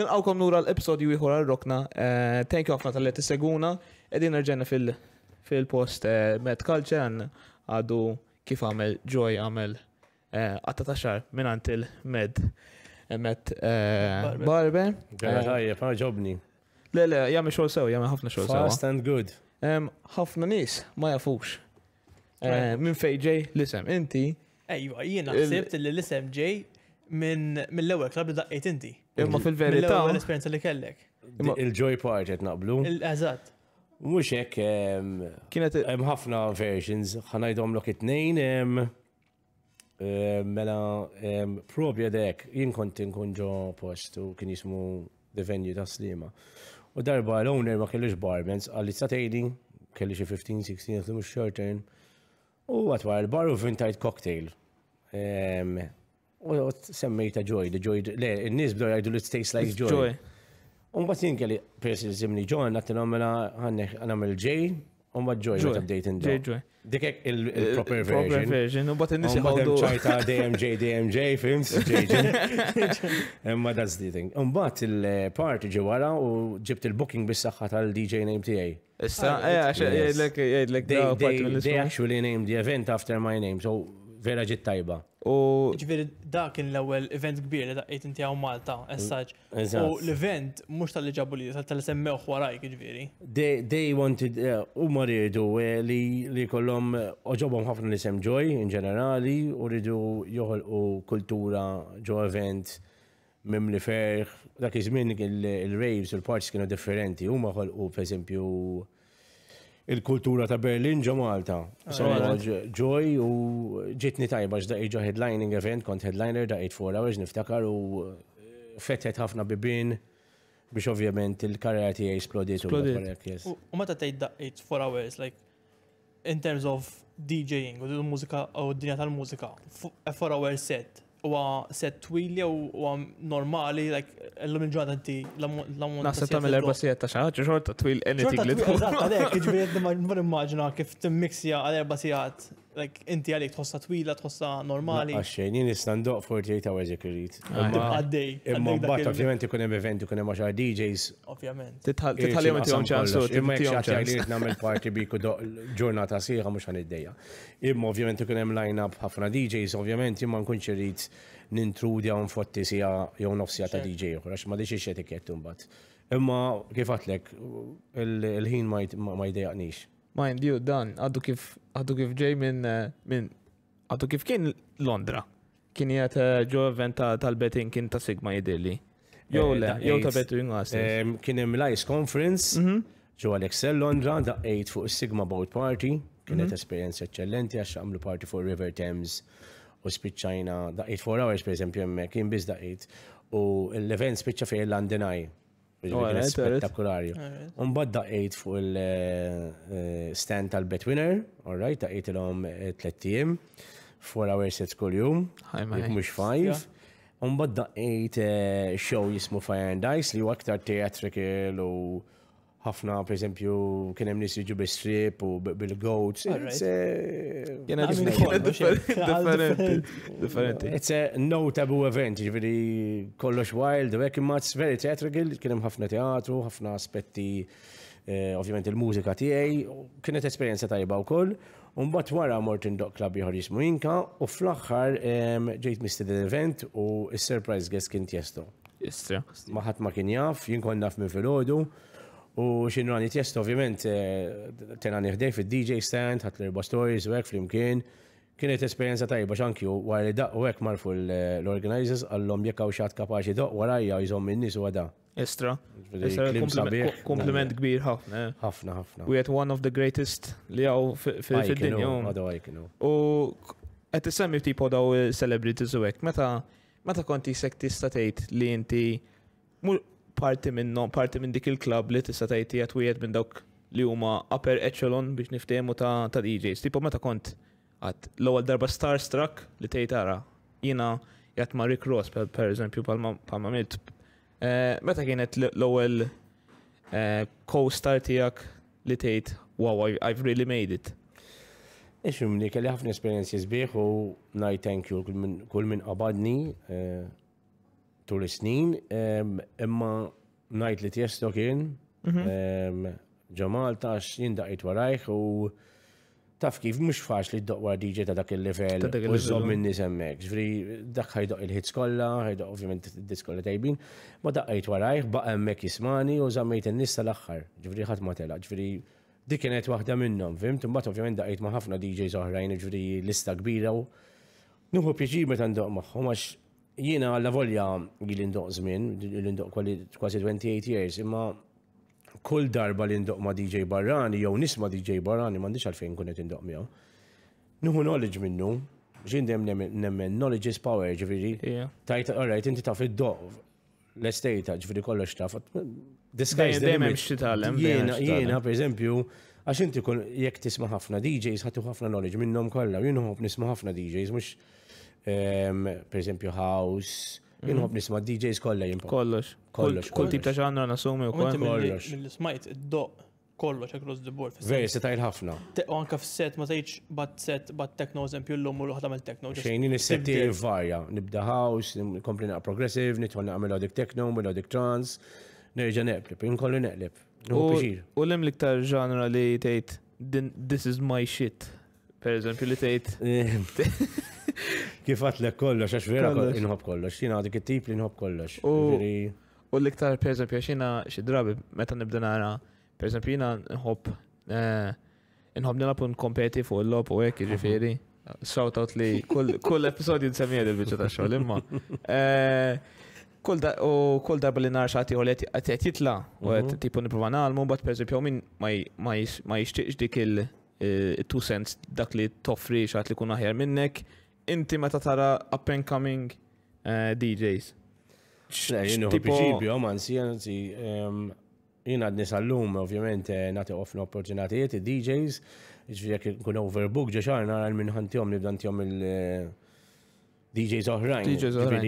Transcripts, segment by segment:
Nilqawkom nura l-episodju ieħor għal-rokna. Eh, thank you ħafna tal-li tisseguna. Edin rġenna fil-post eh, Met Culture għadu kif għamel Joy għamel eh, għatta ta' xar minant il-Med Met Barbe. Għajja, fa' ġobni. Le, le, jgħamil xol sew, jgħamil ħafna xol sew. Fast and good. ħafna nis ma jafux. Minn ġej, l-isem, inti. Ejju, jgħin naħsibt til l-isem ġej minn l-ewel klab li daqqejt inti. Imma fil-verità. l-esperienza li kellek. Il-joy part qed naqblu. Eżatt. Mhux hekk kienet hemm ħafna versions, ħanajdhom lok it-tnejn mela probja dek jien kont inkun ġo post u kien jismu the venue ta' slima. U darba l-owner ma kellix barmans għalli sa' tejdi, kelli 15, 16, mhux short U għatwar il-bar u vintajt cocktail. U semmejta joy, the joy, le, n-nis bdo jgħidu li tastes like joy. Un bat jinkeli, persi zimni joy, nattinomela għannek għanamil ġej, un bat joy, bat update in joy. Dikek il-proper eh, eh, version. Proper version, u bat n-nis jgħidu. ċajta DMJ, DMJ, films, JJ. Imma that's the thing. Un bat il-party eh, wara u ġibt il-booking bis-saxħa tal-DJ name tijaj. Issa, eh, għaxe, jgħidlek, jgħidlek, They actually named the event after my name, so vera ġit tajba. U. Ġviri, da kien l-ewel event kbir li daqqit inti għaw Malta, essaċ. U l-event mux tal-li ġabu li, tal-li semmew warajk, ġviri. They wanted, u uh, maridu rridu uh, li kollom uh, oġobom ħafna li sem ġoj in ġenerali, u ridu joħol u kultura ġo event mim li ferħ, dak iż-żmien il-raves, il-parts kienu differenti, u maħol u per esempio il-kultura ta' Berlin ġo Malta. So ġoj u ġitni tajba x'da iġo headlining event, kont headliner da' 8 4 hours niftakar u fetet ħafna bibin biex ovvjament il-karriera tiegħi esplodiet u U meta tgħid da' 8 4 hours like in terms of DJing u mużika u d-dinja tal-mużika, four hour set, huwa set twilja u huwa normali like illum il-ġurnata inti l-ammont. Naħseb tagħmel erba' sigħat ta' xi ħaġa xorta twil anything li tkun. Eżatt għalhekk jiġifieri ma nimmaġina kif timmixja għal erba' sigħat like inti għalik tħossa twila, tħossa normali. Għaxxejn, jien nistandoq 48 hours jek irrit. Għaddej. Imma mbagħad ovvjament ikun hemm event, ikun hemm għaxar DJs. Ovvjament. Titħallim għati għom ċansu. Imma jek xaħġa li rrit nagħmel party biku ġurnata sieħa mhux ħaniddejja. Imma ovvjament ikun hemm line-up ħafna DJs, ovvjament imma nkunx irrit nintrudja un fotti siħa jew nofsija ta' DJ għax ma diċi xetikett imbagħad. Imma kif għatlek, il-ħin ma jdejaqnix. Mind you, dan għaddu kif għaddu kif ġej minn eh, minn għaddu kif kien Londra. Kien jgħat eh, ġo event tal betin kien ta' Sigma jidilli. Jow eh, le, jow ta' betting għasni. Kien hemm l-Ice Conference, mhm. ġo għal-Excel Londra, da' 8 fuq Sigma Boat Party, kienet mhm. esperienza eccellenti għax għamlu party fuq River Thames u spiċċajna da' 8 4 hours per esempio kien biz da' 8 u l-event spiċċa fej London Eye. Spettakolari. Unbad daqqejt fuq il-stand eh, tal-Betwinner, alright, daqqejt il-om eh, tlettijim, 4 hours sets kull jum, mux 5. Unbad daqqejt show jismu Fire and Dice li aktar theatrical u ħafna, per esempio, kien hemm nies jiġu strip u bil-goats. Jena differenti. Differenti. It's a no taboo event, ġifieri kollox wild, u hekk it's very theatrical, kien hemm ħafna teatru, ħafna aspetti eh, ovvjament il-mużika tiegħi, kienet esperjenza tajba wkoll. Umbat wara Martin Dock Club jħor jismu Inka u fl-axħar ġejt mistid l-event u s-surprise guest kien tiesto. Maħat ma kien jaf, jinkon naf minn fil-ħodu. U xinu għan jitjest, ovvijament, eh, tena nieħdej fil-DJ stand, għat l-erba stories u għek fl-imkien. Kienet esperienza tajba xanki u għar li daq u għek marfu eh, l-organizers għallom jekka u xat kapaxi daq doq warajja u jizom minnis u għada. Estra. Kompliment kbir ħafna. Eh. ħafna, ħafna. U għet one of the greatest li għaw fil-dinja. U għet semmi tipo daw celebrities u għek. Meta konti sektista tejt li inti parti minnhom, parti minn dik il-klab li tista' tgħid qed wieħed minn dawk li huma upper echelon biex niftehmu ta' ta' DJs. Tipo meta kont għad l-ewwel darba Starstruck li tgħid ara jiena jgħat ma' Rick Ross per eżempju palma mit. Eh, meta kienet l-ewwel eh, co-star tiegħek li tgħid wow, I've really made it. Ixum li kelli ħafna esperienzi sbieħ u naj thank you kull min qabadni eh, tul snin imma najt li tiesto kien, mhm. ġamal tax jindaqit warajk u taf kif mux faċ li d-doqwa DJ ta' dak il-level u z-zom minni semmek. Ġvri, dak ħajdoq il hit skolla, ħajdoq ovvijament diskolla tajbin, ma daqqajt warajk, ba' emmek jismani u zammejt n nista tal-axħar. Ġvri, ħat ma tela, ġvri, dik kienet waħda minnom, fimt, mbat ovvjament daqqiet ma' ħafna DJs oħrajn, ġvri lista kbira u nuhu pieġi meta ndoq magħhom għax Jiena għalla volja għil-indoq zmin, għil-indoq kważi 28 years, imma kull darba li indoq ma DJ Barrani, jew nisma DJ Barrani, mandiċ għalfejn kunet indoq miegħu. Nuhu knowledge minnu, ġindem nemmen, knowledge is power, ġifiri. Tajt, alright, inti taf id-doq, l-estate, ġifiri kollox taf. Disguise dem hemm x'titgħallem. Jiena, jiena, per eżempju, għax inti jekk tisma' ħafna DJs ħatu ħafna knowledge minnhom kollha, jien nisma' ħafna DJs, mhux per esempio house, Inħob nisma mm. DJs kolla jimpa. Kollox. Kollox. Kull tip ta' ġanra nasumi u kollox. Kollox. Mill-smajt, id kollox across the board. Vej, se tajl ħafna. U anka f-set, ma tajċ bat set, bat techno, eżempju l-lum u l-ħadam il-techno. Xejni is-set varja. Nibda house, nkompli naqqa progressive, nitwa naqqa melodic techno, melodic trance, nerġa neqlib, kollu neqlib. U l-im liktar ġanra li tajt, this is my shit. Per eżempju li tgħid. Eh, kif għatlek kollox, għax vera inħob kollox, jina dik it-tip li nħob kollox. U l-iktar per eżempju għax jina xi drabi meta nibda nara, per eżempju jina nħob eh, nħob nilab un kompeti fuq il-lob u hekk jiġifieri. Shout out li kull episodju nsemmija dil-biċċa ta' xogħol imma. Eh, u kull darba li nar xati u għet jitla u għet mhm. tipu niprofa nalmu, bat per eżempju min ma jixtieqx dik il- Eh, two cents dak li toffri xaħat li kun aħjar minnek, inti meta tara up and coming DJs. Jenu ħibiġibi, si għanzi, eh, eh, jina għadni nisallum lum ovvjament, nati għofna opportunitajiet, DJs, ġvijek kun overbook, ġaxar nara l għom, li bdantijom il-DJs oħrajn. DJs oħrajn.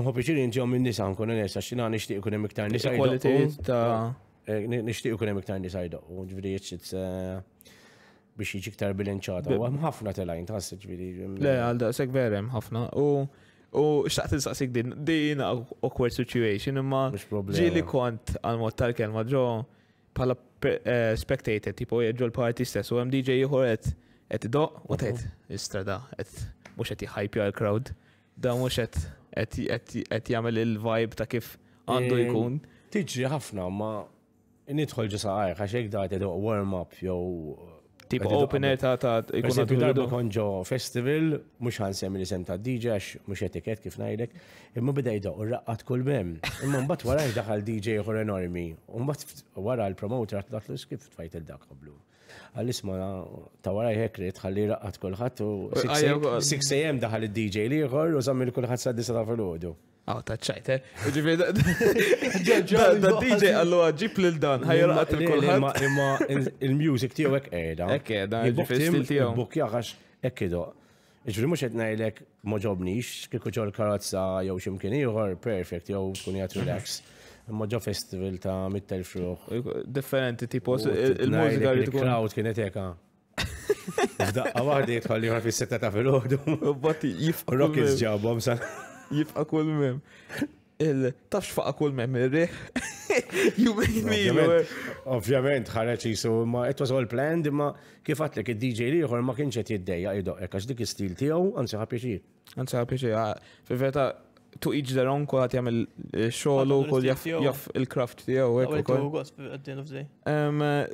Nħu biċiri għom il nisa, nkun nisa, xina nishtiq kunem iktar nisa. Nishtiq kunem iktar nisa jdoqqu, ġvijek, biex jiġi ktar bilanċata. U hemm ħafna telajn tħass ġviri. Le, għal daqshekk vera hemm ħafna. U n insaqsik din, din awkward situation imma ġili kont għal-mod tal-kelma ġo pala eh, spectator, tipo ġo l-parti stess u hemm DJ ieħor qed qed doq u tgħid mhm. istrada qed mux qed jħajpi għal crowd Da mhux qed jgħamil il-vibe ta' kif għandu eh, jkun. Tiġi ħafna ma nidħol ġisa għaj, għax jekk da warm up jow Tipo open air ta' ta' ikun darba konġo festival, mux għansem li sem ta' DJ, mux etiket kif najdek, imma bidej da' u raqqat kull mem. Imma mbat wara daħal DJ uħor enormi, mbat wara l-promoter għat l kif fajt il-dak għablu. Għal-isma ta' wara jekrit ħalli raqqat kullħat u 6 am daħal il-DJ li uħor u zammil kullħat sa' disa ta' fil-ħodu. Għaw, oh, taċċajt, eh? Da DJ għallu għagġib l dan, ħajra ħajraqat il-kulħat. Imma il-music tiegħu hekk qiegħda. Hekk qiegħda, il-festival tiegħu. Bukja għax hekk idu. Ġifieri mhux qed ngħidlek ma ġobnix, kieku ġol karozza jew x'imkien ieħor, perfekt, jow tkun jgħat relax. Imma ġo festival ta' mittel fruħ. Differenti tipo, il-mużika li tkun. Crowd kienet hekk ah. Daqqa waħdi jitħolli ma fis-setta ta' fil-ħodu. Jifqu. Rockets ġabhom sa' jifqa kull mem. Il-tafx faqa kull mem ir-riħ. You made me. Ovvjament, ħareċ jisu, ma it was all planned, ma kif għatlek id-DJ liħor ma kienċet jiddeja id ekkax għax dik istil tijaw, għansi għapieċi. Għansi għapieċi, fil-verta, tu iġ daron kol għat jgħamil xoħlu kol jaff il-craft tijaw. Eh,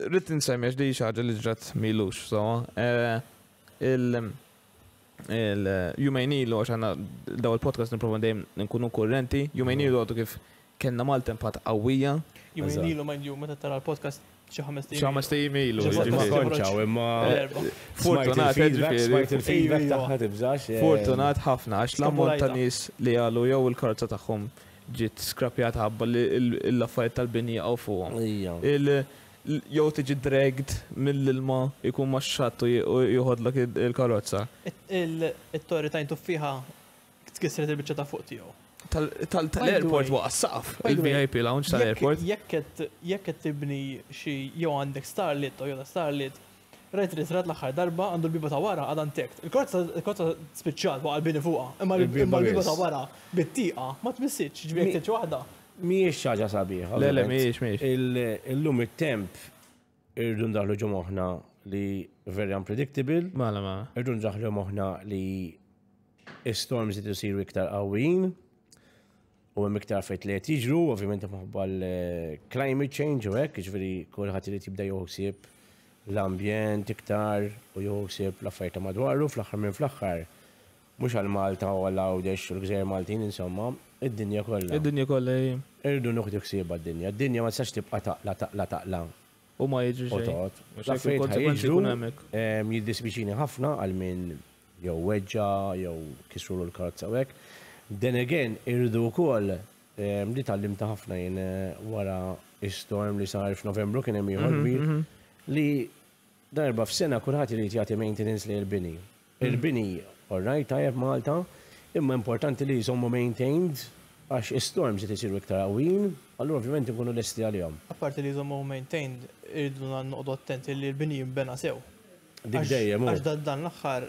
rrit nsemmi, għax di xaġa li ġrat milux, so. Eh, jumejn ilu għax għanna daw il-podcast niprofa dejjem nkunu kurrenti, jumejn ilu kif kena mal-tempat qawwija. Jumejn ilu meta tara l-podcast ċaħmas ti imilu. ċaħ, Fortunat, Fortunat ħafna, għax l-ammont ta' nis li jew il-karza l-affarijiet tal għaw jew tiġi dragged mill-ilma jkun ma xattu joħodlak il-karozza. Il-torri ta' t tkissret il-bicċa ta' fuq tiegħu. Tal-airport waqqa saf, il-VIP lounge tal-airport. Jekk qed tibni xi jow għandek Starlit u jew Starlit, rajt li ritrat l-axar darba għandu l-biba ta' wara għadan tekt. Il-korza spiċċat waqqa l-bini fuqa, imma l-biba ta' wara bit ma ma tmissiċ ġbjek t-ċi miex ċaġa sabiħ. Lele, miex, miex, il Illum il-temp irdu daħlu ġo li very unpredictable. Mala, ma. Irdun ndaħlu moħna li storms jitu siru iktar għawin u għem iktar fejt li jtijġru, ovvijament maħba climate change u għek, ġveri jiġifieri kolħat li tibda joħsib l-ambjent iktar u joħsib l-affajta madwaru fl-axar minn fl-axar mux għal-Malta u għal għawdex u l-Gżer Maltin, insomma, id-dinja kolla. Id-dinja kolla, Irdu nuħdu ksiba id dinja d-dinja ma s-sax tibqa taqla taqla taqla. U ma jidġi xejn. l jiddisbiċini ħafna għal-min jew weġġa, jew kisru l-kartza u Den again, irdu kol li tal-limta ħafna jien eh, wara istorm li sar f'Novembru kien hemm ieħor mhm, mhm. li darba f'sena kulħadd irid jagħti maintenance li l-bini. Il-bini right, tajab Malta, imma importanti li jisommu maintained, għax storms li jisiru iktar għawin, għallur ovvjament ikunu l-esti għal-jom. Apparti li jisommu maintained, irridu għannu attenti li l-bini jimbena sew. Dik dejjem. Għax dan l-axħar,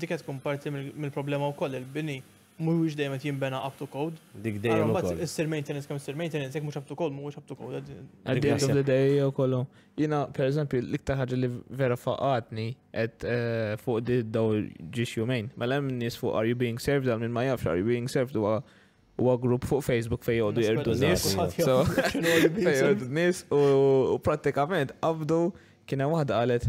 diket kun parti mill-problema u koll il-bini mux dejjem qed jinbena up to code. Dik dejjem. Mbagħad sir maintenance kemm sir maintenance jekk mhux up to code mhuwiex up to code. At the end of the day jew kollu. Jiena pereżempju l-iktar ħaġa li vera faqatni qed eh, fuq di daw ġiex jumejn. Mela hemm nies fuq are you being served għal min ma jafx are you being served huwa huwa grupp fuq Facebook fejn jgħodu jerdu nies. So jgħodu nies u prattikament qabdu kien hemm waħda qalet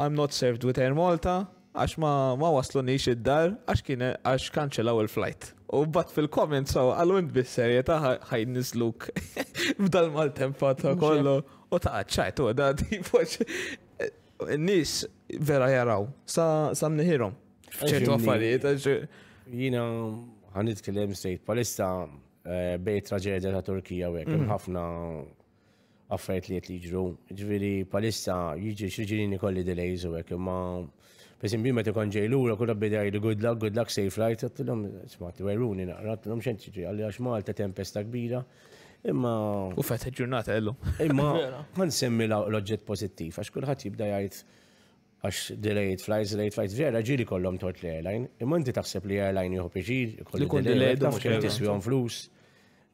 I'm not served with Air Malta, għax ma ma waslu nix id-dar għax kien għax kanċelaw il-flight. U bat fil-komment so għallu int bis ta' ħaj nisluk b'dal mal-tempat kollu u ta' ċajt, u da di poċ. Eh, nis vera jaraw, sa' samniħirom. ċertu għaffariet, għax. Jina għan kellem sejt palissa eh, bej traġedja ta' Turkija u għek, mm. ħafna għaffariet li jtliġru. Ġviri palissa jiġi xieġirini kolli delays għek, ma' Bisim bimma t-kon ġej l-ura, kulla bidaj li good luck, good luck, safe flight, għattilom, smat, weruni naqra, għattilom xenċi ġi, għalli għax Malta tempesta kbira, imma. E u fetta ġurnata eh, e għellu. Imma, għan semmi l-oġġet pozittiv, għax kullħat jibda jgħid għax delayed flights, delayed flights, vera ġiri kollom tort l-airline, imma e inti taħseb li airline jħu piġi, kollu kun delayed, għax kien tiswjon flus.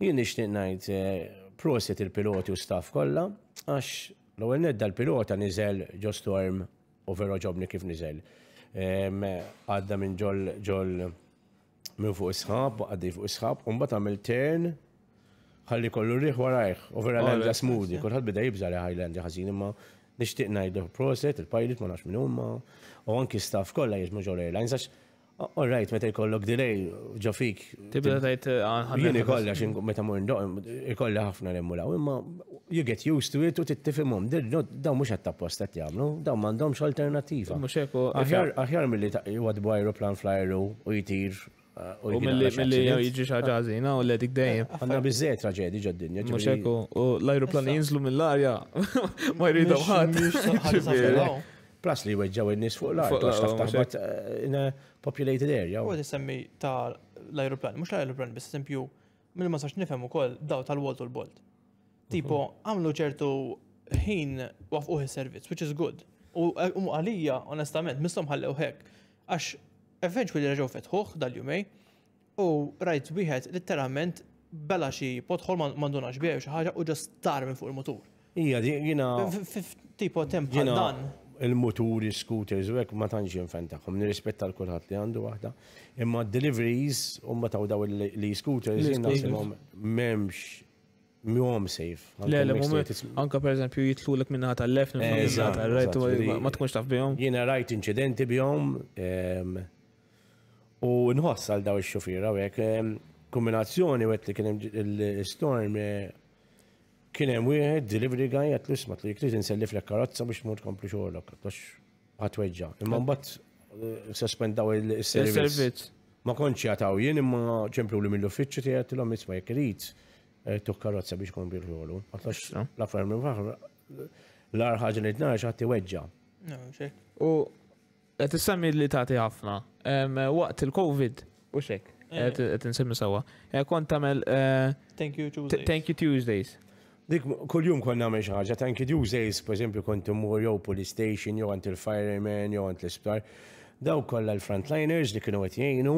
Jien nixtieq ngħid eh, proset il-piloti u staff kollha, għax l-ewwel nedda l-pilota niżel ġostorm u vero ġobni kif nizel. Għadda minn ġol ġol minn fuq isħab, għaddi fuq isħab, un bat għamil ten, ħalli kollu riħ warajħ, u vera l-għanda smoothie, kullħat bida jibżal ħajlandi għazin imma nishtiq najdu proset, il-pilot ma nafx minn umma, u għanki staff kolla jizmu ġol airlines, għax All right, meta jkollok delay, ġafik. Tibda tajt uh, għanħan. Jini kolla xin meta mur ndoq, jkolla ħafna l-emulaw, imma you get used to it u t-tifimum, Daw mux għatta posta t-jamlu, daw mandomx alternativa. Mux eko. Aħjar mill-li ta' jwad bu aeroplan flyeru u jitir. Uh, u mill-li jġi xaġazina u l-edik dejjem. Għanna bizzet traġedi ġad-dinja. Mux eko, u l-aeroplan jinżlu mill-arja, ma jridu ħad. Plus li weġġaw il-nis fuq l-arja, populated area. U semmi ta' l-aeroplan, mux l-aeroplan, bis sempju, mill ma sax nifem u koll daw tal walt u l-Bolt. Tipo, mhm. għamlu ċertu ħin wafquħi servizz, which is good. U għalija, onestament, mistom ħallew hekk, għax eventually raġaw fetħuħ dal-jumej, u rajt wieħed literalment bella xi potħol mandunax bieħ xi ħaġa u ġas tar minn fuq il-motur. Ija, jina. Tipo temp dan il-muturi, scooters, u għek ma tanġi nfentaħom, nirrispetta l kurħat li għandu għahda. Imma deliveries, umma taw daw li scooters, jinnasimom memx mjom safe. Le, le, anka per eżempju jitlu l-ek minna ta' left, ma tkunx taf bjom. Jena rajt incidenti bjom, u nħoss għal daw il-xofira, għek kombinazzjoni għet li kienem il-storm eh, kien hemm wieħed delivery guy qed l-isma' li jrid insellif lek karozza biex mod tkompli xogħolok għax ħatweġġa. Imma mbagħad eh, sospendaw is servizz Ma kontx jagħtaw jien imma ċemplu li mill-uffiċċju tiegħek tilhom isma' jekk irid eh, tuk karozza biex kompli xogħlu. Għax l-affar minn faħr l-ar ħaġa li tnarx ħadd iweġġa. U qed issemmi li tagħti ħafna. Waqt il-COVID u xek. Eh. Qed insemmi sewwa. Kont tagħmel Thank you Tuesdays. Thank you Tuesdays. Dik kull-jum kon namel xaħġa, ta' nkid djużejs, per esempio, kont t-mur jew police station, jew għant il-fireman, jew għant l-isptar. Daw kollha l-frontliners li kienu qed jgħinu,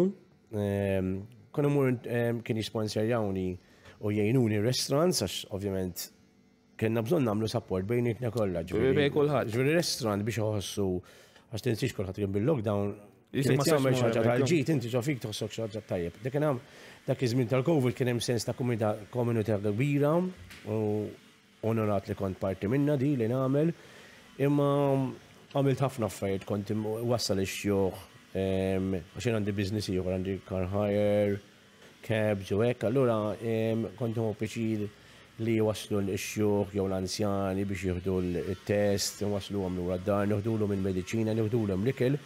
ehm, kon mur ehm, kien jawni u jgħinuni restaurants, għax ovvjament kienna bżonn nagħmlu support bejnikna kollha. Ġuri kulħadd. Ġuri restaurant biex iħossu għax tinsix kulħadd kien bil-lockdown. Jisma' ma' xi ħaġa tal ġit inti ġo fik toħsok tajjeb. Dik kien dak iż-żmien tal-Covid kien hemm sens ta' komunità kbira u onorat li kont parti minna di li nagħmel. Imma għamilt ħafna affarijiet kont wassal ix-xjuħ għax jien għandi business ieħor għandi car hire, cabs u hekk, allura kont piċir li waslu l-xjuħ jew l-anzjani biex jieħdu l-test, waslu għamlu għad-dar, medicina minn mediċina, nieħdu l-ikel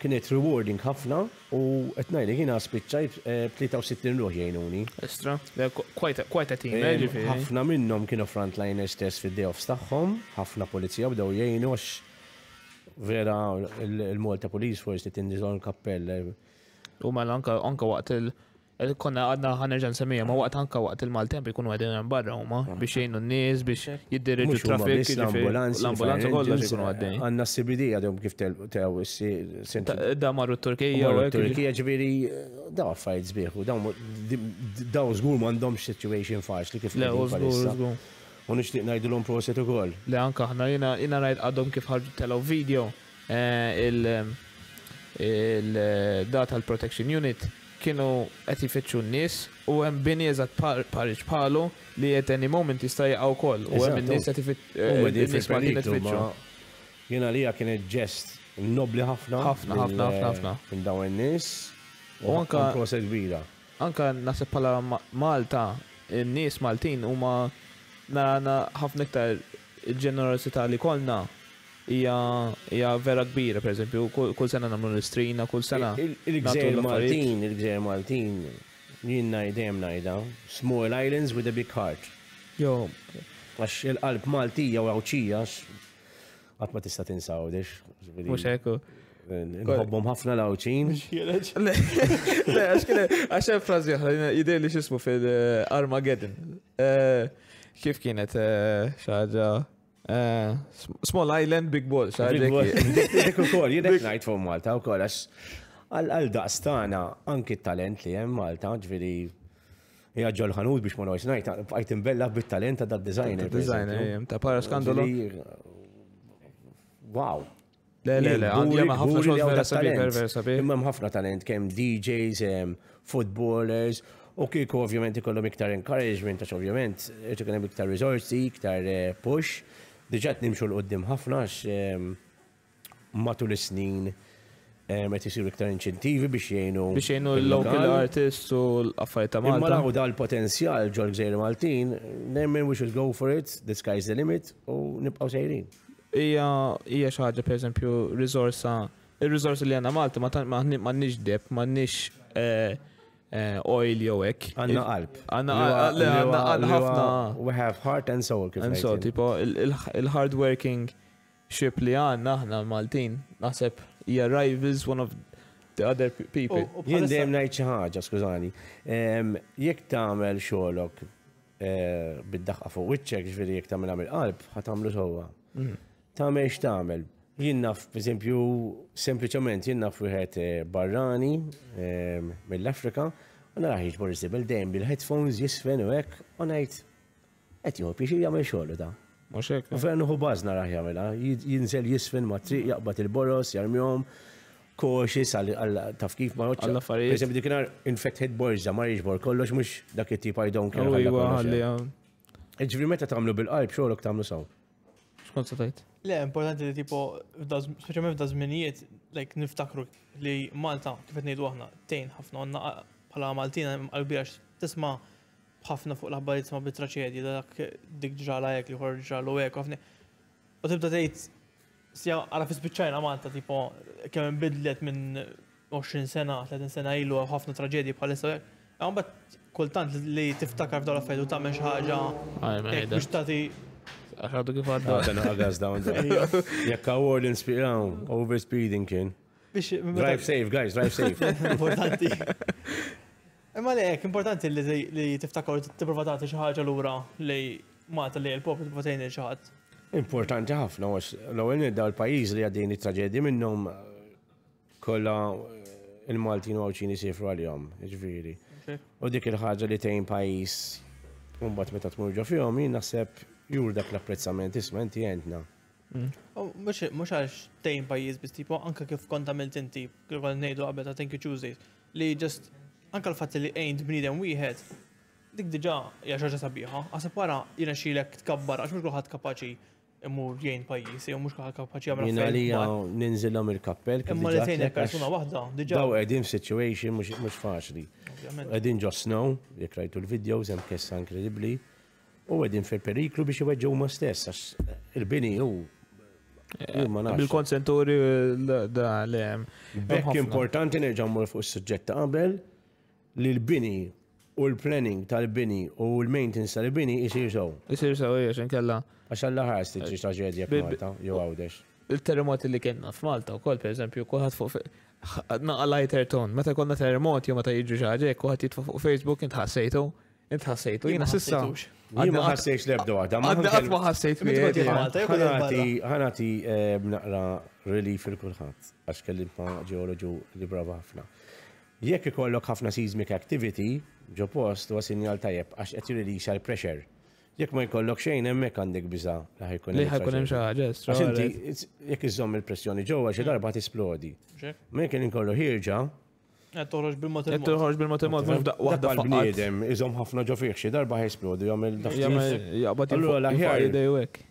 kienet rewarding ħafna u etnajni kiena spiċċajt eh, 63 ruħi jgħinuni. Estra, kwajta tim, eh, eh, ħafna minnom kienu frontliners stess fil day staħħom, tagħhom, ħafna polizija bdew jgħinu għax vera il-Malta Police Force li tindizon kappell. U mal mela anka waqt il- Konna għadna ħanerġan semija, ma waqt anka waqt il-Maltemp għadin għan barra u ma biex jgħinu n-nis, biex jiddirġu trafik. L-ambulanza kolla jkunu għaddejn. Għanna s-CBD għadhom kif tew Da marru Turkija. Turkija ġviri, daw affajt zbieħu, daw zgur mandom situation faċ li kif. Le, zgur, najdu l ngħidulhom proset u koll. Le anka aħna jina jiena ngħid għadhom kif ħarġu telaw video eh, il-data l-Protection Unit kienu qed ifittxu n-nies u hemm bini eżatt pariġ palu li qed any moment jista' jaqgħu wkoll u hemm in-nies qed ifittxu. Eh, eh, Jiena li kien ġest nobli ħafna. Ħafna ħafna ħafna. Eh, ħafna. Minn dawn in-nies. U anka kosa kbira. Anka naħseb bħala Malta, in-nies Maltin huma narana ħafna iktar il-ġenerosità li kollna hija vera kbira, per eżempju, kull sena nagħmlu l-istrina, kull sena. Il-Gżejjer Maltin, il-Gżejjer Maltin, jien ngħidem ngħidha, small islands with a big heart. Jo. Għax il-qalb Maltija u għawċija, għat ma tista' tinsawdex. Mhux hekk. Nħobbom ħafna lawċin. Le, għax hemm frażi oħra, jidher li x'ismu fil-Armageddon. Eh, kif kienet eh, xi ħaġa Eh, small Island, Big Ball, Dik ukoll, jidek ngħid fuq Malta wkoll għax għal daqstana anki talent li hemm Malta, ġifieri hija ġolħanut biex ma noqgħodx ngħid, bqajt imbella bit-talent ta' designer. Designer, ta' para skandolu. Wow. Le, le, le, għandjema ħafna xogħol vera sabiħ, vera sabiħ. Imma ħafna talent kem DJs, footballers, u kieku ovvjament ikollu miktar encouragement għax ovvjament irid ikun hemm iktar risorsi, iktar eh, push diġat nimxu l-qoddim ħafna għax matul is-snin qed isiru iktar inċentivi biex jgħinu. Biex jgħinu l-local artist u l-affarijiet ta' Malta. Imma dal potenzjal ġol Gżejjer Maltin, nemmen we should go for it, the sky's the limit u nibqgħu sejrin. Ija, ija xaħġa, per pereżempju riżorsa ir-riżorsi li għandna Malta ma nix deb, ma nix eh, Eh, oil jew hekk. Għandna qalb. Għandna ħafna. We have heart and soul kif. And so tipo il-hard working ship li għandna aħna Maltin, naħseb hija rivals one of the other people. Jien dejjem ngħid xi ħaġa, skużani. Jekk tagħmel xogħolok eh, bid-daħqa fuq wiċċek, ġifieri jekk tagħmel għamil qalb, ħatamlu sewwa. Mhm. Tagħmel x'tagħmel, Jien naf, eżempju, sempliciment jien naf wieħed eh, barrani mill-Afrika Għana raħiġ Boris Sibel dejjem bil-headphones jisfen u hekk, u ngħid qed jħobb jixi jagħmel xogħol ta'. Mhux hekk. U eh. fejn uħu bażna raħ jinżel jisfen ma' triq jaqbad il-boros, jarmihom, koxis għal taf kif ma' oċċa. Alla affarijiet. Per esempio dikinar infect head borza ma' riġbor kollox mux dak it-tip I don't care. Ejwa ħalli. Ġifri meta tamlu bil-qalb xogħolok tamlu saw. X'kont se Le, importanti li tipo, speċjalment f'dażminijiet, like niftakru li Malta kifet nejdu għahna, tejn ħafna għanna għala Maltina qalbi għax tisma' ħafna fuq l-aħbarijiet ma' bit-traċedji dak dik ġala jek li ġala u jek, ħafna. U tibda tgħid sija għara fis spiċċajna Malta tipo kemm bidlet minn 20 sena, 30 sena ilu ħafna traġedji bħalissa jek. Għan bat kultant li tiftakar f'dawla fejdu ta' meċ ħagġa. xi ħaġa biex tagħti Għadu kif għadda. Ah, għadda għagħaz dawn da. Jekka għor inspiraw, overspeeding kien. Drive safe, guys, drive safe. Importanti. Imma le, importanti li tiftakar t-prova tagħti xi ħaġa lura li mata li l-poplu t-prova tgħinni xi ħadd. Importanti ħafna għax l-ewwel nidda l-pajjiż li għaddin it-traġedji minnhom eh, kollha eh, il-Maltin u ċini sifru għal-jom, ġviri. Jiġifieri. U dik il-ħagġa li tejn pajjiż un-bat meta t-murġa fjom, jien naħseb jur dak l-apprezzament, isma, inti jentna. Mux mm. għax tejn pajjiż bis tipo, anka kif kont inti, kif għal nejdu għabeta Thank You Tuesdays, li just anka l fat li għejn b'nidem wieħed, dik diġa hija xaġa sabiħa, għasab wara jiena xilek tkabbar għax mux kulħadd kapaċi imur jgħin pajjiż, jew mux kulħadd kapaċi għamra. Jien li għaw il mir-kappel. imma li tgħin persuna wahda, diġa. Daw għedin situation mux faċli. Għedin ġo snow, jekk rajtu l video zem kessa inkredibli, u għedin fil-periklu biex iweġġew ma stess għax il-bini u eh, Bil-konsentori eh, da le. Bekk importanti nerġa' mmur fuq s suġġett qabel li l-bini u l-planning tal-bini u l-maintenance tal-bini jisir sew. Jisir sew, jiex nkella. Għaxan laħar stiġi traġedja Malta jew għawdex. Il-terremot li kienna f'Malta u kol, per eżempju, kuħat fuq naqalajter ton, meta konna terremot, jew meta jiġu ġaġe, kuħat jitfa fuq Facebook, intħassejtu. Intħassejtu, jina sissa. Jina ħassejx lebda għadda. Għadda għad ma ħassejt mi. Ħanati eh, naqra relief il-kulħat, għax kellim ma ġeoloġu li brava ħafna. Jekk ikollok ħafna seismic activity, ġo post huwa sinjal tajjeb għax qed jirilixa l-pressure. Jekk ma jkollok xejn hemmhekk għandek biża li ħajkun hemm xi ħaġa. Għax inti jekk iżomm il-pressjoni ġewwa xi darba tisplodi. Ma jekk inkollu ħirġa' Qed toħroġ bil-mod il Qed toħroġ bil-mod il waħda bniedem iżhom ħafna ġo fih xi darba ħajsplodi jagħmel daħtin. Allura l-aħjar idejwek.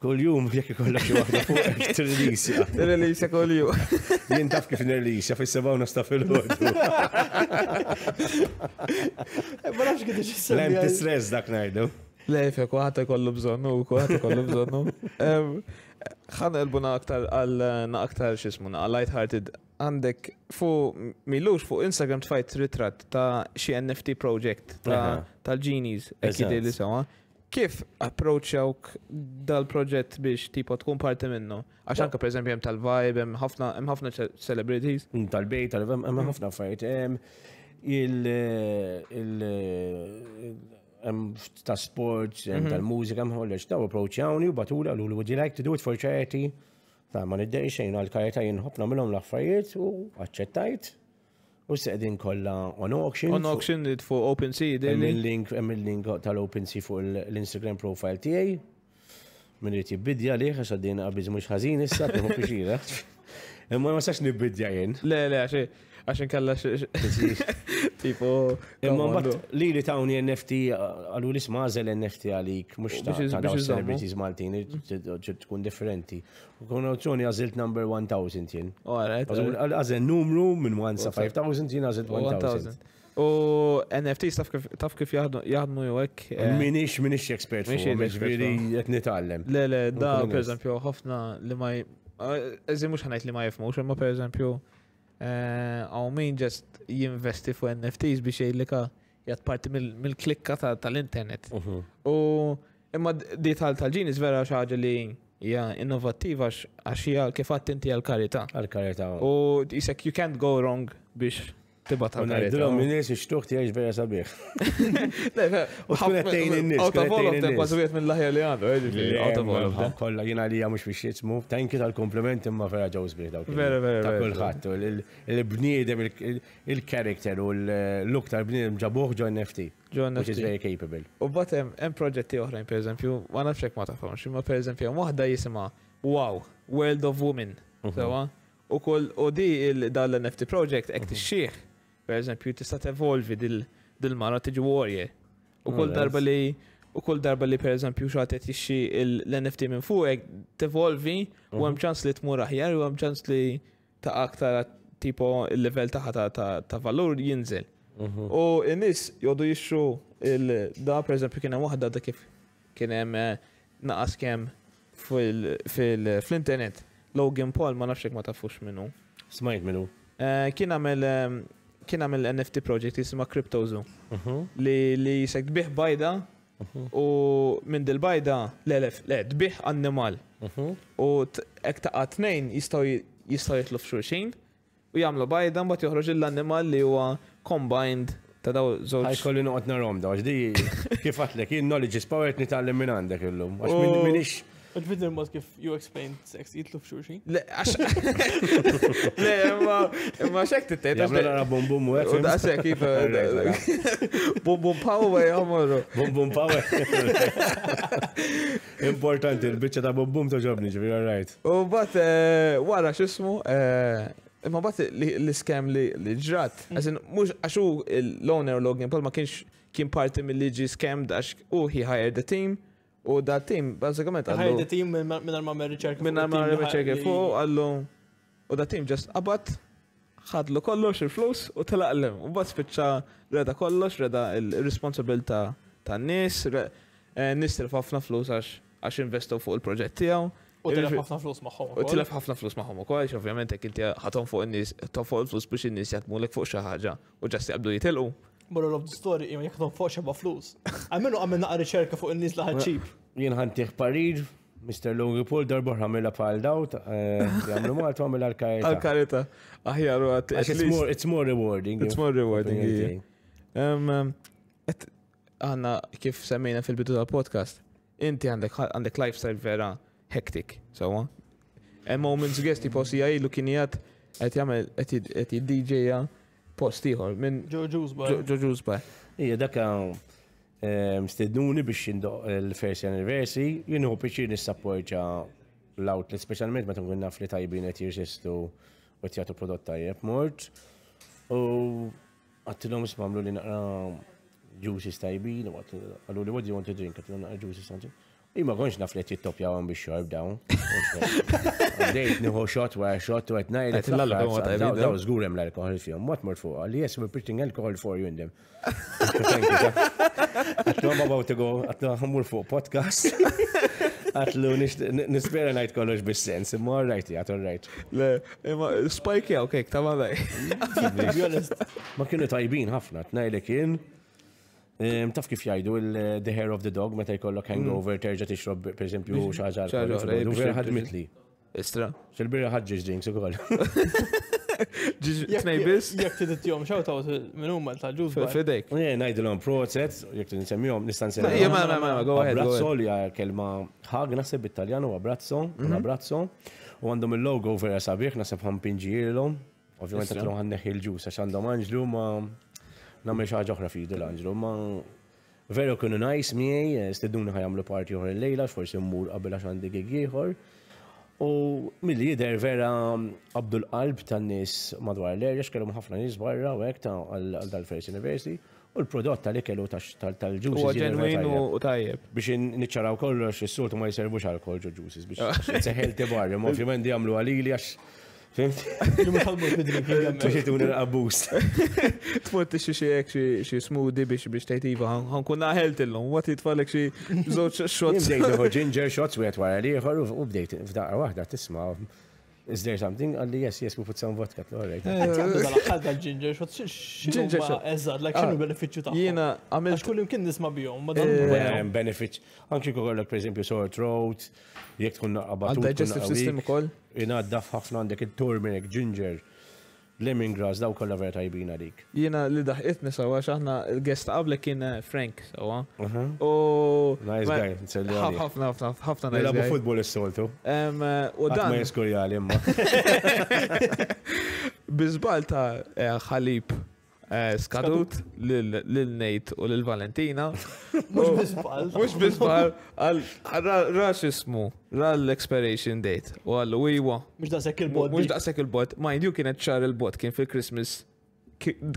Kol-jum jek ikollok xi waħda fuq tirrelisja. Tirrelisja kol-jum. Jien taf kif nirrelisja fis-sebaw nasta fil-ħodu. Eh, ma nafx kif tixissem. Lem tisres dak ngħidu. Le, kuħata kollu bżonnu, kuħata kollu bżonnu. ħan elbuna aktar għal na aktar xismuna, għal light-hearted għandek fu milux fuq Instagram tfajt ritrat ta' xie NFT project ta' tal-genies, ekkidi li sewa. Kif approachawk dal-proġett biex tipo tkun parti minnu? Għaxanka per eżempju hemm tal-vibe, hemm ħafna hemm ħafna celebrities. Mm, tal bej tal-vibe, hemm mm. ħafna fajt. Il il hemm ta' sports, hemm mhm. tal-mużika, hemm ħollex daw approachjawni u batula l would you like to do it for charity? Ta' ma niddej xejn għal-karta jien ħafna minnhom l-affarijiet u aċċettajt U s-sedin kolla on auction. On auction li fuq OpenSea. Il-link il-link tal-OpenSea fuq l-Instagram profile tijaj. Min rriti bidja li għax għaddin għabiz mux ħazin issa, bħu pixira. Imma ma sax nibidja jen. Le, le, għaxi għaxin kalla Tipo. Imma mbagħad li li tawni NFT għalu li smażel NFT għalik mux ta' daw celebrities Maltin eh, tkun differenti. Kun awzjoni għazilt number 1000 jen. Għazil numru minn 1 sa 5000 jen għazilt 1000. U NFT taf kif jaħdmu jowek. Eh. Minix, minix expert fuq, meġviri jett nitallem. Le, le, da, per eżempju, ħafna li ma. Eh, eżi mux ħanajt li ma jifmux, imma per eżempju, għaw min ġest jinvesti fu NFTs biex li ka jgħat parti mill-klikka tal-internet. U imma di tal-ġinis vera xaġa li hija innovativa għax kifat inti għal-karita. Għal-karita. U jisek you can't go wrong biex tibat għal Najdilom minnis ixtuħt jgħiex vera sabiħ. U tkunettejn in-nis. Out of all of them, għazujiet minn laħja li għandu. Out of all of them. Kolla jina li għamux biex jitsmu. Tanki tal-kompliment imma vera ġawż biex dawk. Vera, vera. Ta' kullħat. Il-bniedem, il-karakter u l-look tal-bniedem ġabuħ John F.T. John Which is very capable. U batem, hemm proġetti oħrajn, per eżempju, ma nafxek ma tafhomx, imma per eżempju, waħda jisima Wow, World of Women. Mhm. U koll, u di dal-NFT project, ek tixxieħ Per eżempju, tista' t-evolvi dil-mara t tiġi warrior. U kull oh, darba li u kull darba li per eżempju xaħtet jixxi l-NFT minn fuq, e, t-evolvi u hemm mhm. ċans li tmur aħjar u hemm ċans li ta' aktar tipo il-level taħ ta' valur jinżel. Mhm. U n-nis jodu jixxu da per eżempju kien wahda da kif kien hemm eh, naqas kem fil-internet. Logan Paul ma nafxek ma tafux minnu. Smajt minnu. Eh, kien għamel eh, kien għamil NFT project jisima CryptoZoo mhm. li li jisek biħ bajda mhm. u minn dil-bajda l-elef, le, dbiħ annimal. Mhm. U ek taqqa t-nejn jistaw jitlu f'xurxin u jgħamlu bajda mbagħad joħroġ l-annimal li huwa combined ta' daw zoċ. Għaj kolli nuqot narom daw, ġdi kif għatlek, jinn knowledge is power nitgħallem minn għandek illum. Għax minn Għadbidni mod kif you explain sex jitlu f'xurxin? Le, ma, ma xek tittet. Għamna għara mela bum bum u għek. Da xek kif. Eh, bum bum power, għamorru. Bum bum power. Importanti, il-bicċa ta' bum bum ġivir, all right. U bat, eh, wara xismu, eh, imma bat l-iskem li ġrat. Mm. Għazin, mux għaxu l-owner login, pal ma kienx kien parti mill-liġi skem dax u he hired the team. U da tim, bazzikament għallu. Ħajda tim minn arma ricerka. Minn arma ricerka fuq għallu. U da tim ġest għabat, ħadlu kollox il-flus u telaqlem. U bat fitxa reda kollox, reda il-responsabilta ta' eh, nis, nis tilf ħafna flus għax investu fuq il-proġett tijaw. U tilef ħafna flus maħom. U tilef ħafna flus maħom u kollox, ovvjament, kinti ħatom fuq il-nis, ħatom il-flus biex il-nis jatmu l ek fuq xaħġa u ġasti għabdu jitilqu moral of the story imma jek non foċa ba' flus. Għamennu għamenna għar riċerka fuq il-nis laħad ċip. Jien ħantiħ Parid, Mr. Longi Paul darba ħamilha pal dawt, eh, jagħmlu ma tu għamilha l-karita. L-karita. Aħjar għat. It's more rewarding. It's more rewarding. Um, um, għanna kif semmejna fil-bidu tal-podcast, inti għandek lifestyle vera hektik, sawa. Hemm moments guest tipo si jgħidu kien jgħid qed jagħmel qed jiddiġeja post ieħor minn Joju's Bar. Ija dakka eh, mstednuni biex jindu il-first anniversary, jinnu biex nissapporġa l-outlet, specialment ma tkun naf li tajbin għet jirżistu u qed jagħtu prodott tajjeb mort. U s-mamlu li naqra juices tajbin, u għattilhom li what do you want to drink, għattilhom naqra juices something? Ima konx naf li t-topja għan biex xorb dawn. Dejt nħu xot wara xot wara t-najl. Daw eh? zgurem l-alkohol fjom. Mot mort fuq għalli, yes, we're putting alcohol for you in them. Għatlu I'm about għu, go, għatlu għamur fuq podcast. Għatlu nispera najt kollox bis-sens, imma all right, għat all right. Le, imma spike jgħu kek, tamma Ma kienu tajbin ħafna, t-najl kien. Taf kif jajdu il-The eh, Hair of the Dog, meta jkollok hmm. hangover, terġa tixrob, per esempio, xaġar. Xaġar, ħadmitli. Istra. Xil-birra ħadġiġ drinks u koll. Ġiġnej bis. Jek tidit jom, xaw taw minn umma ta' ġuż. Fidek. Ne, najdu l-om proċet, jek tidit semmijom, nistan semmijom. Ja, ma, ma, ma, go ahead. Abrazzo li kelma ħag nasib italjan u abrazzo, un mhm. abrazzo. U għandhom il-logo vera sabiħ, nasib ħampinġi l-om. Ovvijament, għandhom għanneħi il-ġus, għax għandhom għanġlu ma' namel xaġa oħra fidu l angelo ma veru kienu najs miej, steduna ħajamlu parti oħra l-lejla, forsi mmur qabel għax għandi U mill-li jider vera Abdul Qalb tan-nies madwar l-erja, x'kellhom ħafna nies barra u hekk għal dal-First University u l-prodott tal kellu tal-ġusis. U ġenwin u tajjeb. Biex niċċaraw kollox, is-sultu ma jservux għal kolġu ġusis biex seħel tibar, ma ovvjament jagħmlu għalili għax Fimt? Tuxiet un il-abus. Tfotti xie xiek xie smoothie biex biex tajtiva, għankun naħelt il-lum, għat jitfallek xie zoċ shots. Bdejt uħu ginger shots u għetwara li jħor u bdejt f'daqqa wahda tisma. Is there something? Għalli yes, yes, we put some vodka. Alright. Eh, Għadda eh, ginger shots. Ginger shots. Eżad, like xinu ah, beneficju ta' jena għamil. Kull imkien nisma bijom. Eh, beneficju. Anki kokollok, per esempio, sore throat, jek tkun naqqa Għal digestive system u koll? daf ħafna għandek il-turmeric, ginger, lemongrass, daw kolla vera tajbina dik. Jina li daħqitni sawa, xaħna il gest qabli kien eh, Frank sawa. Uh-huh. U. Nice guy, nselli għalli. Ħafna, ħafna, ħafna. Nilabu futbol s-soltu. Eh, u dan. Ma imma. Eh, skadut lil-Nate u lil-Valentina. Mux bizbal. Mux bizbal. Ra xismu, ra expiration date. U għallu iwa. Mux daqsek il-bot. Mux daqsek il-bot. Mind you kienet ċar il-bot kien fil-Christmas.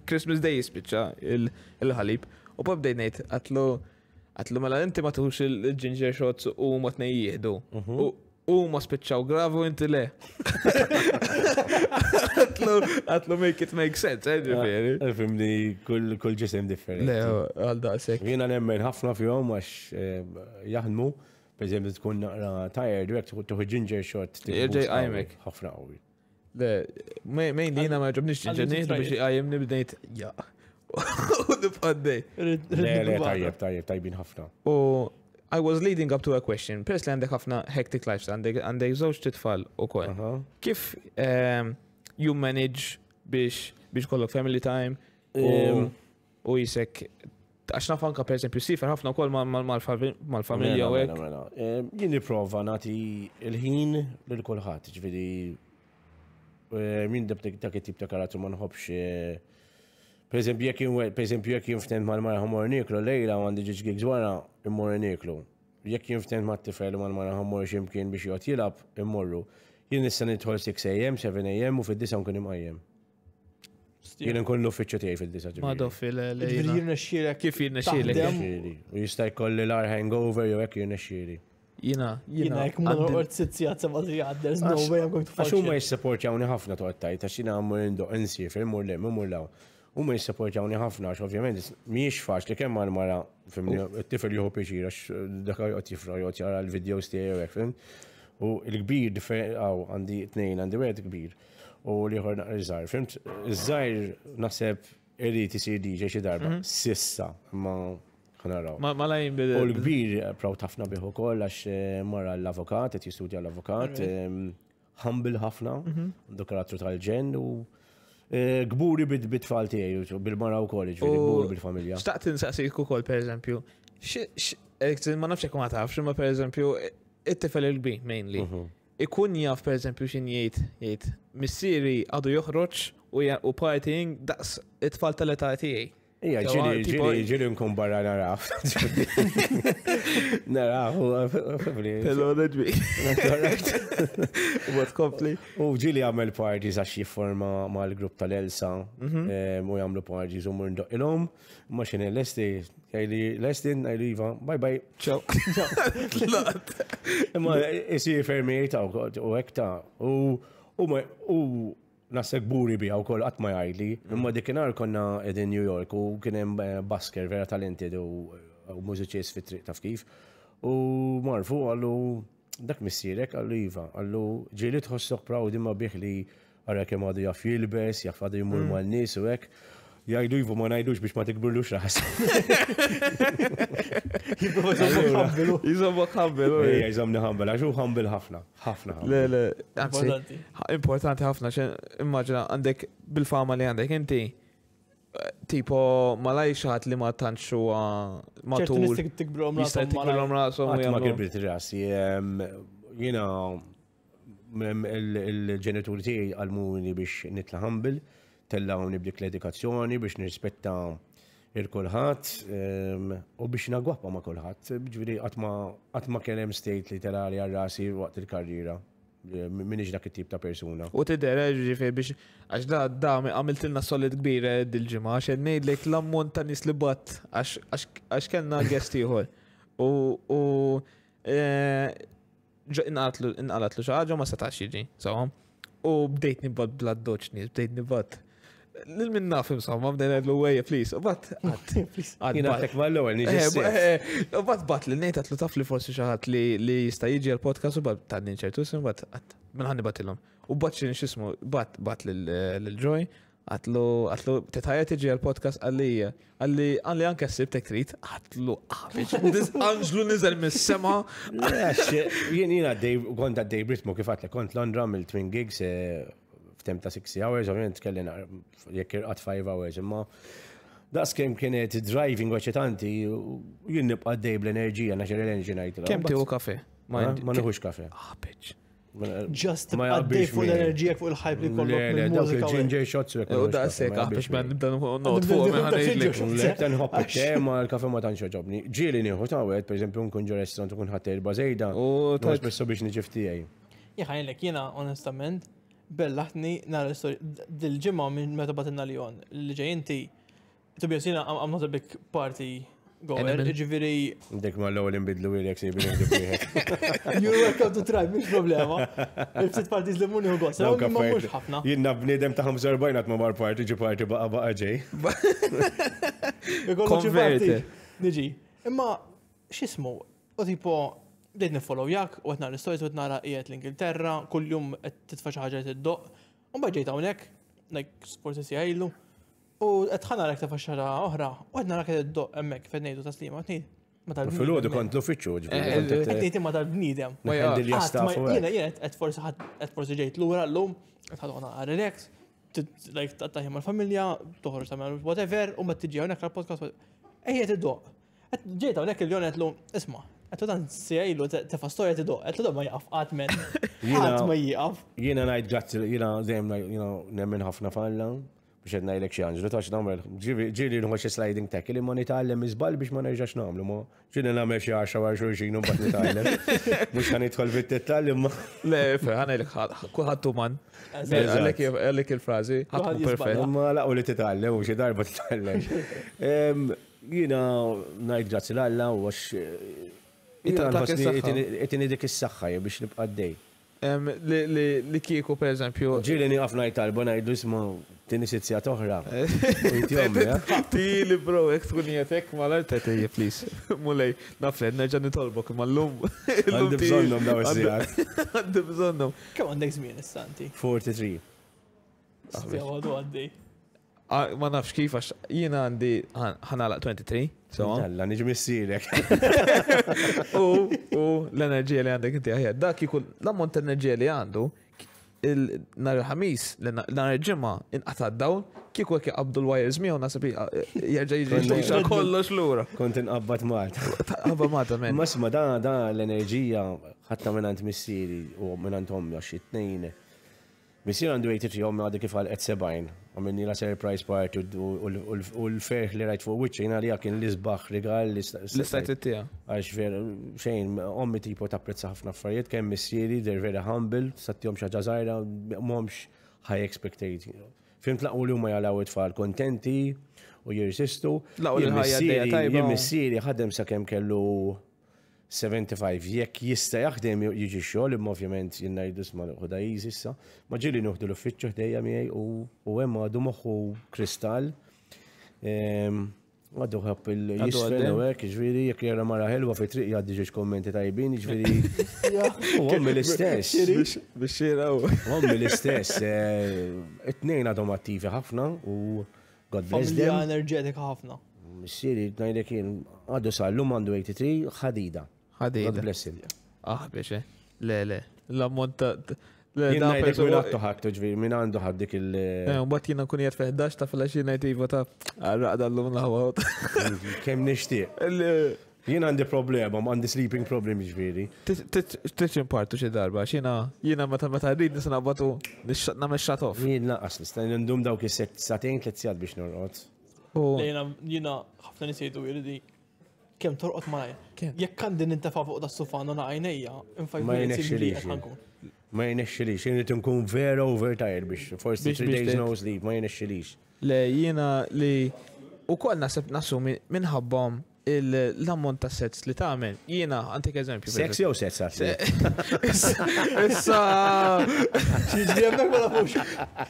Christmas Day jispiċa il-ħalib. U pop dej Nate għatlu għatlu mela inti ma tuħux il-ginger shots u ma t-nejjiedu. Mhm. U ma spiċċaw gravu inti le. Għatlu make it make sense, eh, ġifiri. Eh, fimni kull ġisem differenti. Le, għalda sekk. Jena nemmen ħafna fjom għax eh, jahnmu, per eżempju tkun naqra tired, għek tuħi ginger shot. Jirġej għajmek. ħafna għu. Le, mejn dina ma ġobnix ginger, nejt biex għajemni bdejt, ja. U d-fadde. Le, le, tajjeb, tajjeb, tajbin ħafna. I was leading up to a question. Peress li għandek ħafna hectic lives, għandek żewġ titfal u koll. Kif ehm, you manage biex biex kollok family time u ehm. jisek għax nafan ka perżempju esempio sifer ħafna kol mal-familja u għek. Jien prova nati il ħin l-kolħat, ġvidi minn ehm, dabdek dak tip ta' karatu ma nħobbx Per eżempju, jek jimwet, per eżempju, jek jien ma mal-mara ħamor niklu, lejla għandi ġiġ gigs wara, immur niklu. Jek jien ma' t-tifel mal-mara ħamor ximkien biex jgħat jilab, immorru. Jien nissan nidħol 6 a.m., 7 a.m. u fid-disa nkun imqajjem. Jien nkun l-uffiċċju tiegħi fid-disa ġimgħa. Ma doffi l-lejl. Jirnexxielek kif U jista' jkolli l-ar hangover jew hekk jirnexxieli. Jina, jina, jek ma n għort sizzijat sa' bazri għadders, no way I'm going to Għaxum ma ma jissapportjawni ħafna toqtajt, ta' x'ina għamur indo, insif, imur lem, imur law. U ma jissapportawni ħafna, għax ovvijament, miex faċ li kemm mara fimni, t-tifel juhu pieċira, għax dakar jgħot jifra, jgħot jgħara l video tiegħu għek, fim. U l-kbir differenti, għaw, għandi t-nejn, għandi għed kbir. U li liħor naqra iż-żar, fimt, iż-żar naħseb irrit isir DJ xi darba, mhm. sissa, ma ħanaraw. Ma la bidu. U l-kbir praw tafna biħu koll, għax eh, mara l-avokat, t jistudja l-avokat, humble ħafna, għandu mhm. tal-ġen u Eh, gburi bit-tfal tiegħi bil-mara u kollox, gburi bil-familja. Staqt Xtaqt insaqsik per eżempju, eh, ma nafx jekk ma xumma per eżempju, it-tifel il bi mainly. Mhm. Ikun jaf per eżempju, x'in jiet, jiet, missiri għadu joħroċ u partying daqs it-tfal tal-età Ija, ġili, uh, ġili, ġili nkun barra naraf. Naraf, u uh, għafli. Hello, Nedmi. What kompli? U ġili għamel parties għax jifforma ma l-grupp tal-Elsa, mhm. u jgħamlu parties u murndu il-om, ma xin l-esti, għajli l-estin, għajli iva, bye bye. Ciao. Ma u u u nasek buri bija u kol għatma jgħajli. Imma dikinar konna edin New York u kienem eh, basker vera talented u eh, mużiċis fit triq taf kif. U marfu għallu dak missirek għallu jiva, għallu ġili tħossok proud ma biħli għarra kem għadu jaff jilbes, jaff għadu jimur mm. mal-nis u għek jajdu jivu ma najdux biex ma tikbrulux raħas. Jizomba ħambil. Jizomni ħambil, għaxu ħambil ħafna. ħafna. Le, le, importanti ħafna, xe immaġina għandek bil-fama li għandek inti. Tipo, ma xaħat li ma tanċu ah, ma tul. Jistaj tikbrom rasom. Ma kirbrit rasi. Jina, il-ġenituri tiegħi għalmuni biex nitla ħambil tella u nibdik l-edukazzjoni biex nirrispetta il kulħadd ehm, u biex nagwappa ma' kulħat. Ġviri, għatma kellem state li tela li waqt il-karriera. Ehm, minn dak it-tip ta' persuna. U t-dera eh, ġifir biex, għax da dami għamilt solid kbira eh, dil ġimgħa għax ngħidlek l-ammont ta' nis li bat, għax kellna għest ieħor. U eh, inqalatlu xaħġa ma setax jiġi, U bdejt nibad blad doċni, bdejt nibad. Lil-min naf imsa, ma bdejna għedlu għaj, please. Bat, jina għatek ma l-għol, nġi. Eh, eh, eh, bat, bat, l-nejt għatlu taf li forsi xaħat li jista jiġi għal-podcast u bat tannin ċertu sim, bat, minnħanni bat il-lom. U bat xin xismu, bat, bat l-ġoj, għatlu, għatlu, titħajja tiġi għal-podcast għalli, għalli, għalli anka s-sibtek trit, għatlu, għanġlu nizel mis-sema. Jien jina għaddej, kont għaddej Britmu kif għatle, kont Londra mill-twin gigs, ftem ta' 6 hours, ovvijament kellin jekk irqat 5 hours, imma das kem kienet driving għacetanti, jinn nibqa' dej bl-enerġija, naċer l-enerġija najt. Kem ti u kafe? Ma nħux kafe. Ah, bitch. Just ma jabbix fuq l-enerġija fuq il-ħajb li kollu. Le, dawk il-ginger shots. U da sek, għabix ma nibda not fuq ma ħanejlek. Lebtan hoppa tema, il-kafe ma tanċo ġobni. Ġili nieħu ta' għed, per eżempju, nkun ġo restorant u kun ħatter bazejda. U ta' spesso biex nġiftijaj. Jħajlek, jena onestament, bellaħtni nara l-istorja. Dil-ġimma minn meta batinna li jon, li ġejinti, tubjas jina għam not a big party goer, ġiviri. Dik ma l-għol imbidlu il jek sejbin You welcome to try, mux problema. Il-ftit partiz li muni u għos, għu ma mux ħafna. Jina b'nidem taħm zorbajnat ma mar party, ġi party baqa baqa ġej. Konverti. Niġi. Imma, xismu, u tipo, bdejt nifollow jak, u għetna l istoriz u għetna qiegħed l-Ingilterra, kull-jum titfa' xi ħaġa tiddoq, u mbagħad ġejt hawnhekk, like sporti si għajlu, u qed ħana rek tafa' xara oħra, u għetna rek tiddoq hemmhekk fejn ngħidu ta' qed Ma tal Fil-ħodu kont l-uffiċċju ġifieri. Qed ma tal-bniedem. Jiena jiena qed forsi qed forsi ġejt lura llum, qed ħadqona relax, like tattaħi mal-familja, toħroġ tagħmel whatever, u ma tiġi hawnhekk għall-podcast. Ejja tiddoq. Ġejt hawnhekk il-jon qed isma' Għattu dan sejlu, tefa storja t-do, għattu dan ma jgħaf għatmen. Għat ma jgħaf. Jina najt ġat, jina zem, jina nemmen ħafna falla, biex għedna jlek xanġlu, taċ namel, ġili l xie sliding tech, li ma nitallem izbal biex ma nerġax namlu, ma ġili namel xie għaxa għar xurxinu bat nitallem, biex għan itħol bit-titallem ma. Le, fe, għan jlek kuħattu man, għalek il-frazi, għattu perfett. Ma laqu li titallem, u xie darba titallem. Jina najt grazzi l-Alla, u għax Itini dik is-saxħa biex nibqa' dej. Li kieku per eżempju. Ġili niqaf najt talba najdu isma tini sizzja toħra. Tili bro, ek tkun jetek ma l-artet eje, please. Mulej, naflen, neġan nitolbok ma l-lum. Għandi bżonnom daw s-sijak. Għandi bżonnom. Kam għandek zmin istanti? 43. Għaddu għaddej. Ah, ma nafx kif għax jiena għandi ħanala 23. So, Alla, nġi missirek. U l-enerġija li għandek inti għahja. Dak jikun l-ammont enerġija li għandu, nar il l nar il-ġimma, inqata dawn, kiku għek jaqabdu l-wires miħu nasib jgħagġa jgħiġi kollox l-ura. Kont inqabbat Malta. Qabba Malta, men. Masma, da l-enerġija ħatta minnant missiri u minnant ommi għax it-tnejn. Missiri għandu 83 ommi għadu kif għal 70 għamilni la surprise party u l-ferħ li rajt fuq wiċċa jina li għakin l-izbaħ rigal l-istajt it-tija. Għax ver, xejn, ommi tipo ta' prezza ħafna affarijiet, kemm missieri, der vera humble, sattijom xaġa zaħira, momx high expectated. Fim tlaqgħu li huma jalaw it-tfal kontenti u jirsistu. Laqgħu l-ħajja tajba. Jien missieri ħadem sakemm kellu 75 jekk jista' jaħdem jiġi xogħol imma ovvjament jinnajdu ma' ħoda issa. Ma ġieli nuħdu l-uffiċċju ħdejja miegħi u hemm għadu moħħu kristall. Ehm, għaddu ħab il-jisfel u għek, ġviri, jiġifieri jek jara mara ħelwa fi triq jgħaddi ġiġ kommenti tajbin, ġviri. Jiġifieri għommi l-istess. Għommi l-istess. Eh, It-nejn għadhom attivi ħafna u God bless them. enerġetika ħafna. Missiri, najdek jien, għaddu sal-lum għandu 83, ħadida. Ħadi. God bless him. Ah, biex, eh? le, le. L-ammont ta' Jina jdek minn għattu ħattu minn għandu ħaddik il- Mbatt jina kun jgħat ta' ta' lum l Kem Jina għandi problema, għandi sleeping problem ġviri. Tiċin partu xie darba, xina jina ma ta' rrid nisna batu namme xatof. Jina naqas nistan ndum daw kisset, satin tlet biex norqot. Jina ħafna nisajtu jirdi kem torqot ma Jek kan din intafa fuq da s-sufana na għajnija, infajt ma jenexxilix. Ma jenexxilix, jenit nkun vera tired biex, forsi 3 days no sleep, ma jenexxilix. Le, jina li u koll nasib nasumi minħabbam l-ammont ta' sets li ta' għamil. jina għantik eżempju. Sex jow sets għasli. Issa. Xieġdjem dak ma' la'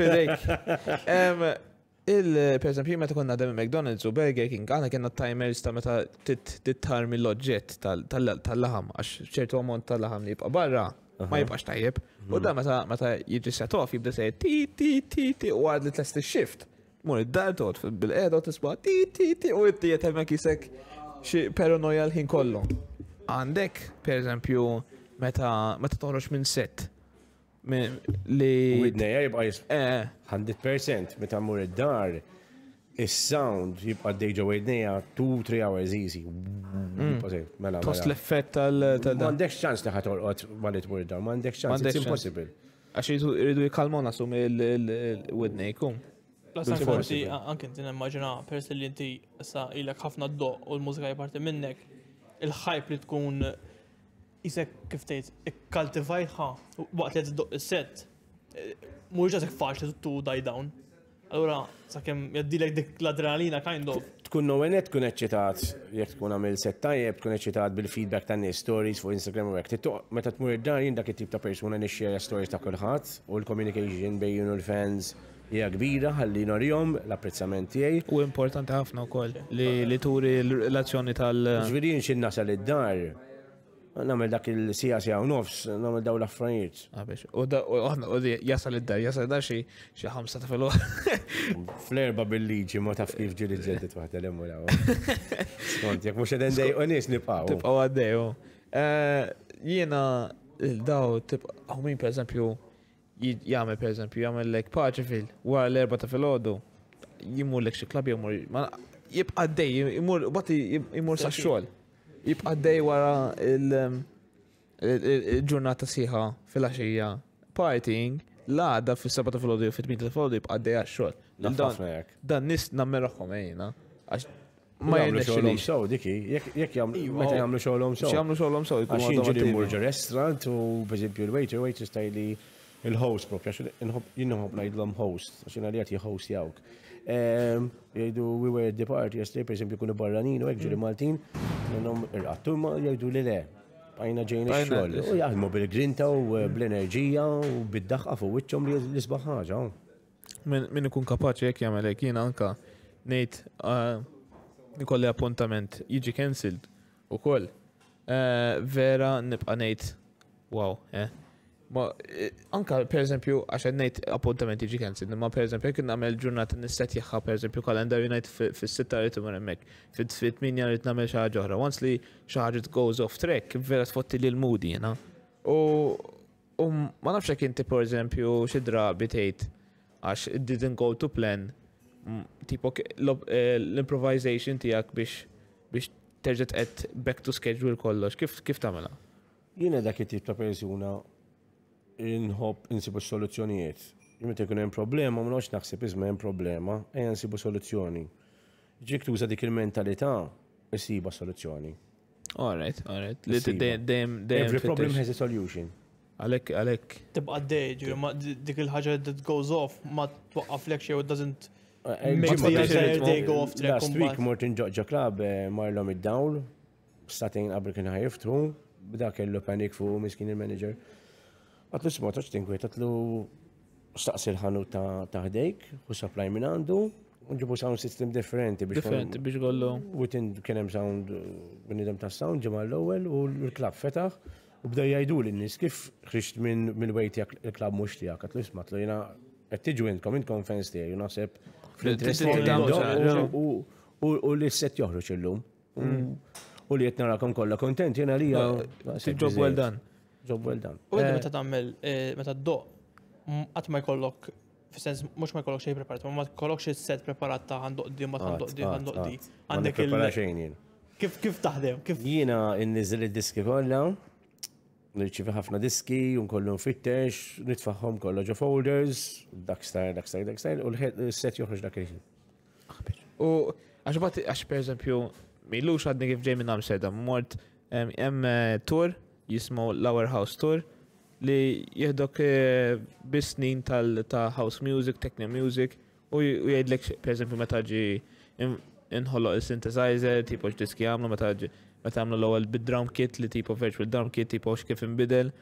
Fidejk. Il, per esempio, meta konna dem McDonald's u Burger King, għana kena timers ta' meta tittar mill-loġġett tal-laħam, għax ċertu għamont tal-laħam li jibqa barra, ma jibqax tajjeb. U mhm. da meta meta jiġi setof jibda se ti ti ti ti u għad li test shift Mur id-dar tot bil-qeda tisba ti ti ti u id-diet hemmhekk jisek xi paranoja l-ħin kollu. Għandek, per esempio, meta toħroġ minn set Li. jibqa 100% eh, eh. meta mmur id-dar, il-sound jibqa d-dejġa widneja 2-3 hours easy. Mm. Mela. Tost mela. l-effett tal. Mandek ċans li ħatorqot malit mur id-dar, mandek ċans, it's impossible. Għax jridu jikalmona sum il-widnejkum. Plus forsi anke inti nimmaġina persi li inti sa ilek ħafna d-do u l-mużika jparti minnek, il-ħajp li tkun jisek kif tgħid ikkaltivajħa waqt li tiddoq is-set mhux faċ faċli tu die down. Allura sakemm jaddilek dik l-adrenalina kind of. Tkun nowenet tkun eċċitat jekk tkun għamil set tajjeb, tkun eċċitat bil-feedback tan nies stories fuq Instagram u hekk. Meta tmur id-dar jien dak it-tip ta' persuna nixxejja stories ta' kulħadd u l-communication bejn l-fans hija kbira għalli norjom l-apprezzament tiegħi. U importanti ħafna wkoll li turi l relazzjoni tal- Ġviri jinxin sal id-dar namel dak il-sija sija u nofs, namel daw l-affranijiet. Għabiex, ah, u għahna, u jasal id-dar, jasal id-dar xie xie ħamsa ta' fil Flerba bil-liġi, ma ta' kif ġili ġeddit waħda l-emmu oh. la' Skont, jek mux edin dej u nis nibqaw. Tibqaw għaddej, u. Oh. Eh, Jena daw tibqa, għumin per eżempju, jgħamil per eżempju, jgħamil l-ek paċifil, għar l-erba ta' fil-ħodu, jgħimur l-ek xie klabi, jimur, jibqa jgħimur, jimur, bati jgħimur sa' xol jibqa' dej wara il-ġurnata siħa fil-axija partying l-għada fil-sabata fil ħodju fit-tmita fil ħodju jibqa' dej għax Dan nis nammerħom ejna. Ma jgħamlu xogħolhom sew diki, jek jgħamlu meta jagħmlu Jgħamlu sew. Jagħmlu xogħolhom sew. murġa restaurant u pereżempju l-waiter waiter stajli il-host propja, għax jinħob ngħidlhom host, għax jiena li host jawk. Ehm, jgħidu we were at the party yesterday, per esempio, kunu barranin u għegġuri mm. Maltin, għannom irqattu ma jgħidu li le. Għajna ġejna xol. U jgħalmu bil-grinta u eh, bl-enerġija u bid-daħqa fuq wiċċom li l-isbaħħaġa. Min ikun kapaċi jek jgħamil jek jina anka nejt ah, nikolli appuntament jiġi cancelled u koll. Eh, vera nibqa nejt, wow, eh, Ma eh, anka per eżempju għax nejt appuntamenti jiġi kansin, ma per eżempju kien ġurnat n nistet jaħħa per eżempju kalendar unajt fis-sitta rritu imur hemmhekk, fit-tminja rrid nagħmel xi ħaġa oħra. Once li xaħġa ħaġa goes off track, vera tfotti l mudi jena. U ma nafx jekk inti per eżempju xidra bitejt, għax it didn't go to plan tipo eh, l-improvisation tiegħek biex biex terġet għed back to schedule kollox. Kif kif tagħmelha? Jiena dak it-tip ta' persuna inħob insibu soluzzjonijiet. Jimmet ikun hemm problema, ma nox naħseb iżma hemm problema, ejja nsibu soluzzjoni. Ġik tuża dik il-mentalità, isiba soluzzjoni. All right, all right. Every problem has a solution. Għalek, għalek. Tibqa d ma dik il-ħagġa that goes off, ma t-waqqaf lek xew, it doesn't eh, eh, Last week mort inġoġa klab eh, marlom id starting statin qabel kien ħajiftu, bda kellu panik fuq miskin il-manager. Għatlu sma ta' xtingwet, għatlu staqsir ħanu ta' ħdejk, u supply minn għandu, unġibu sound system differenti biex. Differenti biex U Witin kienem sound, uh, b'nidem ta' sound ġemma l-ewel u l-klab fetaħ. U bda jajdu l-nis kif xrixt minn mill-wejt jak il-klab mux tijak, għatlu sma, għatlu jena għattiġu intkom, intkom fens tijak, ju nasib u li s-set joħroċ l lum mm. U li jtnarakom kolla kontent, jena li Job well done. Job well done. U għedni eh, meta tammel, eh, meta do, għat ma jkollok f-sens, mux ma jkollok xej preparat, ma jkollok xej set preparat ta' għandoq di ma għandoq di għandoq di. Għandek il Kif kif taħdem? Kif Jina jiena inniżel id-diski kollha, nirċivi ħafna diski, unkollu n-fittex, nitfaħħom kolla ġo folders, dakstar, dakstar, dakstar, u l-set joħroġ dak il-ħin. U għax bat, għax per eżempju, millux għadni kif ġej minn Amsterdam, mort jem eh, tur, jismu lower House Tour li jihdok eh, bisnin tal ta' house music, techno music u jgħidlek per eżempju meta ġi inħolloq il-synthesizer, tipo diski għamlu meta ġi meta għamlu l-ewwel bid-drum kit li tipo virtual drum kit tipo kif imbidel.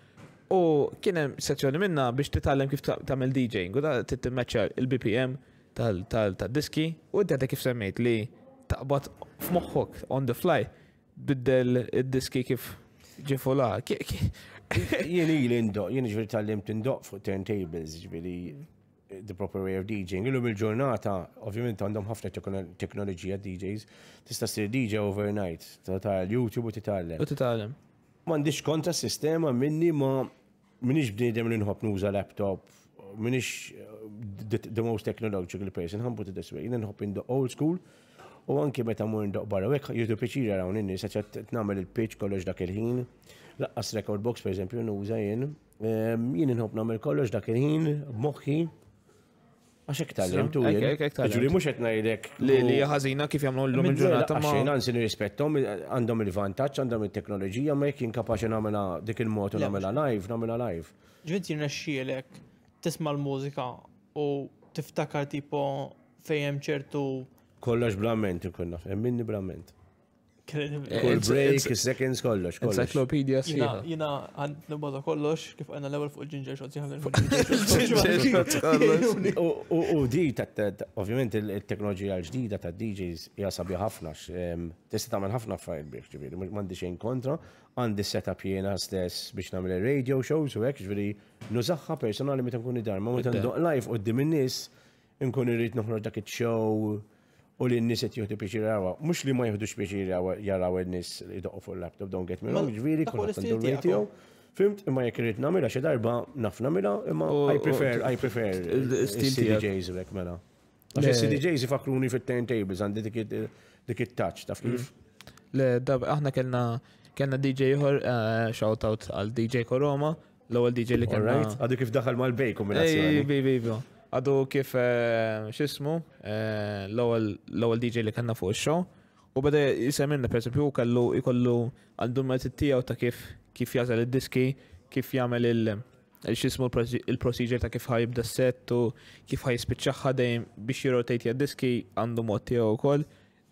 U kienem sezzjoni minna biex titgħallem kif tagħmel DJing u da tittimmeċċa il-BPM tal-diski u d kif semmejt li taqbad f'moħħok on the fly biddel id-diski kif ġifula. Jien ili ndoq, jien ġviri tal-limt ndoq fuq turntables, ġviri the proper way of DJing. Illum il-ġurnata, ovvjament għandhom ħafna teknoloġija DJs, tista' sir DJ overnight, tal YouTube u titallem. U titgħallem. M'għandix kontra sistema minni ma minix bniedem li nħobb nuża laptop, minix the most technological person, ħambu t-deswej, jien nħobb in the old school, U anki meta mur ndoq barra, u jekk jidu pieċira rawn inni, sa namel il-pieċ kollox dak il-ħin, laqqas record box per eżempju, nuża jien, ehm, jien nħob namel kollox dak il-ħin, moħħi, għax ek tal-lem tu Ġuri mux etna jidek. Li ħazina kif jamlu l-lum il-ġurnata ma. Għaxin għansin rispettom, għandhom il-vantaċ, għandhom il-teknoloġija, ma jek kapaxi namela dik il-motu namela live, namela live. Ġvinti xielek, tisma l-mużika u tiftakar tipo fejem ċertu kollox blament ikun naf, minni blament. Kull break, seconds, kollox. Encyclopedia sija. Jina għand nibbaza kollox kif għanna level fuq il-ġinġer xot, fuq il-ġinġer U di, ovvijament, il-teknoloġija l-ġdida ta' DJs sabja ħafna, tista ta' ħafna fajl biex ġiviri, mandi xejn kontra, għandi setup jena stess biex nagħmel radio shows u għek, ġviri, nużaħħa personali meta nkun id ma' meta live u d nies nkun irrit nħuħroġ dak il-show, u li n-nis jt jieħdu pieċir jaraw. Mhux li ma jieħdux pieċir jaraw n-nis li doqgħu fuq laptop don't get me wrong, ġifieri kulħadd Fimt, imma jekk irid nagħmilha xi darba naf imma I prefer I prefer CDJs u hekk mela. Għax CDJs ifakruni fit-turntables għandi dik it-touch taf mm. kif. Le, dab, aħna kellna kellna DJ ieħor eh, shout out għal DJ Koroma, l-ewwel DJ li kellna. Għadu kif daħal mal-bejk u minn għadu kif eh, xismu eh, l-ewwel DJ li kanna fuq ix-show u bada jisemminna per esempio kallu jkollu għandu mezz tiegħu ta' kif kif jażel id-diski, kif jagħmel il- xismu il-procedure ta' kif ħajibda set u kif ħajspiċċaħħa dejjem biex jirotejt jad-diski għandu mod tiegħu wkoll.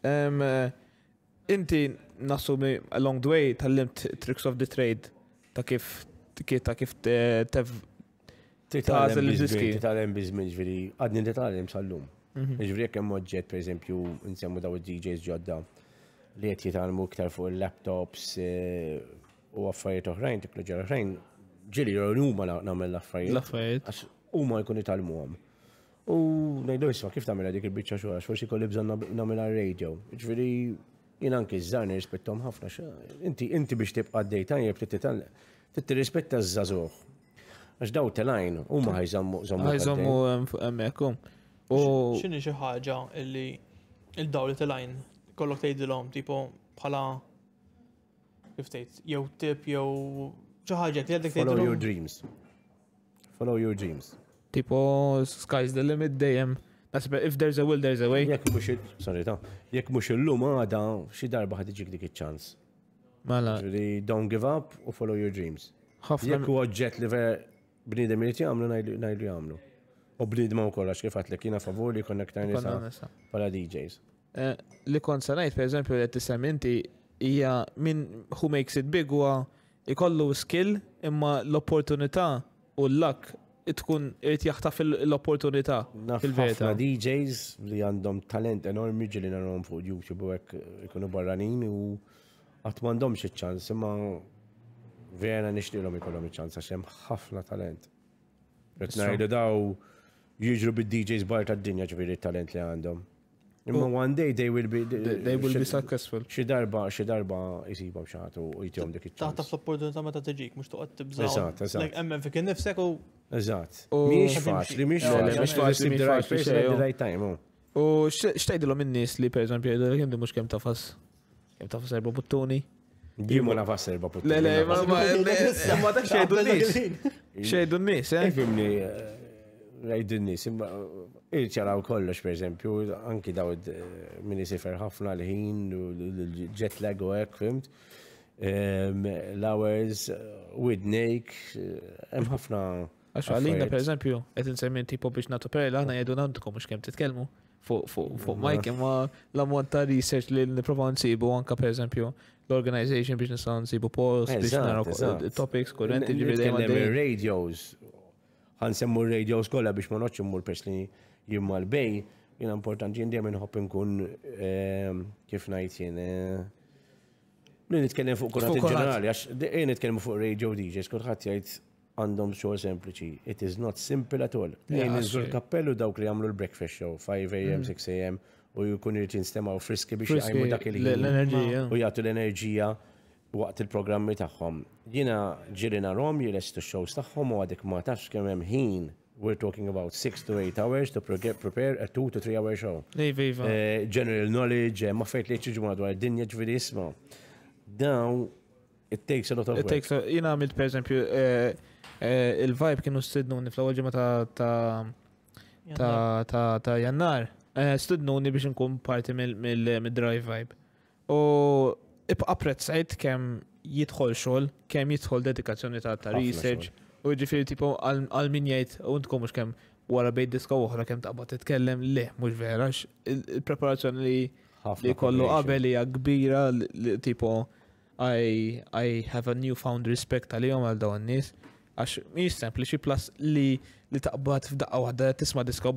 Eh, inti mi along the way tal-limt tricks of the trade ta' kif ta' kif Titgħażel il-diski. Titgħalem biżmin għadni titalem sal-lum. Mhm. Ġifieri jekk hemm oġġett pereżempju nsemmu daw id-DJs ġodda li qed jitalmu iktar fuq il-laptops eh, u affarijiet oħrajn, teknoloġija oħrajn, ġieli huma nagħmel l-affarijiet. L-affarijiet. Għax huma jkun għam. U ngħidu isma kif tagħmel dik il-biċċa xogħol għax kolli bżon namel għal radio. Ġviri, jina anki z-zarni rispettom ħafna. Inti inti biex tibqa' d-dejta jeb tittitan tittirrispetta ż-żagħżugħ Għax daw telajn, u ma ħajżammu. ħajżammu emmekum. ċini xi ħaġa illi il-daw li telajn kollok tgħidilhom tipo bħala kif tgħid jew tip jew xi ħaġa li għandek Follow your dreams. Follow your dreams. Tipo sky's the limit dejem. Nasib, if there's a will, there's a way. Jek mux, il, sorry, ta' jek mux il-lum għada, xie darba ħadġik dik il ċans Mala. Don't give up u follow your dreams. Jek u għagġet li ver bnidem li jagħmlu ngħidu jagħmlu. U bnidem u kolla xkifat li kina favur li jkun aktar nisa bħala DJs. Eh, li kont se per eżempju, li t-semm tisemminti hija minn who makes it big huwa ikollu skill imma l-opportunità u l lak tkun irid jaħtaf l-opportunità. Fil-verità. DJs li għandhom talent enormi ġili narom fuq YouTube u għek ikunu barranin u għatmandomx iċ-ċans imma vera nishtilom ikollom iċ-ċans għax ħafna talent. Qed daw jiġru bid-DJs bar d dinja ġviri talent li għandhom. Imma one day they will be they will be successful. Xi darba xi darba jsibhom xi ħadd u jtihom dik iċ-ċans. Taħta l-opportunità meta tiġik mhux toqgħod tibżgħu. Eżatt, eżatt. Like hemm fik innifsek u Eżatt. Mhijiex faċli, mhijiex faċli the right place at the right time. Oh. U x'tgħidilhom in-nies li pereżempju jgħidulek inti mhux kemm tafas kemm tafas erba' buttuni. Jimu na fasser ba Le, le, ma ma eh, ma ma, dak xejdu n-nis. Xejdu n-nis, eh? Fimni, rajdu n-nis. Irċaraw kollox, per esempio, anki daw eh, minni sifer ħafna l-ħin u l-jet lag u għek, fimt. L-hours, eh, widnejk, hemm ħafna. Għax għalina, per eżempju, għed nsemmin tipo biex natu perla, għana jgħidu għandkom mux kem titkelmu fuq fuq fuq Mike ma l-ammont ta' research li niprofa nsibu anka per esempio, l-organization biex nisan nsibu post, biex naraw topics korrenti ġivri dejjem. Radios, għan semmu radios kolla biex ma noċċu mmur persli li jimma l-bej, jina importanti jindem nħobb nkun ehm, kif najt jien. Eh, li kellem fuq kurat ġenerali, għax jien eh, nitkellem fuq radio DJs, kurħat jajt għandhom xogħol sempliċi. It is not simple at all. Jien nżur kappellu dawk li għamlu l-breakfast show 5 a.m., 6 a.m u jkun irid jinstema' friski biex jgħajmu dak il-enerġija. U jagħtu l-enerġija waqt il-programmi tagħhom. Jiena ġiri narhom jilestu shows tagħhom u għadek ma tax kemm hemm ħin we're talking about six to eight hours to get prepare a two to three hour show. Eh, general knowledge, eh, ma fejt li ċiġu madwar dinja ġviri isma. Daw, it takes a lot of work. It takes a, jina għamilt per esempio, eh, il-vibe kienu stidnuni fl-għolġima ta' ta' ta' ta' ta' Eh, studnuni biex nkun parti mill-drive vibe. U apprezzajt kem jidħol xol, kem jidħol dedikazzjoni ta' ta' research, u ġifiri tipo għal-min jgħid, u ntkun mux kem wara bejt diska uħra kem taqba titkellem, le, mux verax, il-preparazzjoni li li kollu qabel hija kbira tipo I, I have a newfound respect għalihom għal dawn nies għax mhix sempliċi plus li li taqbad f'daqqa waħda tisma' diska u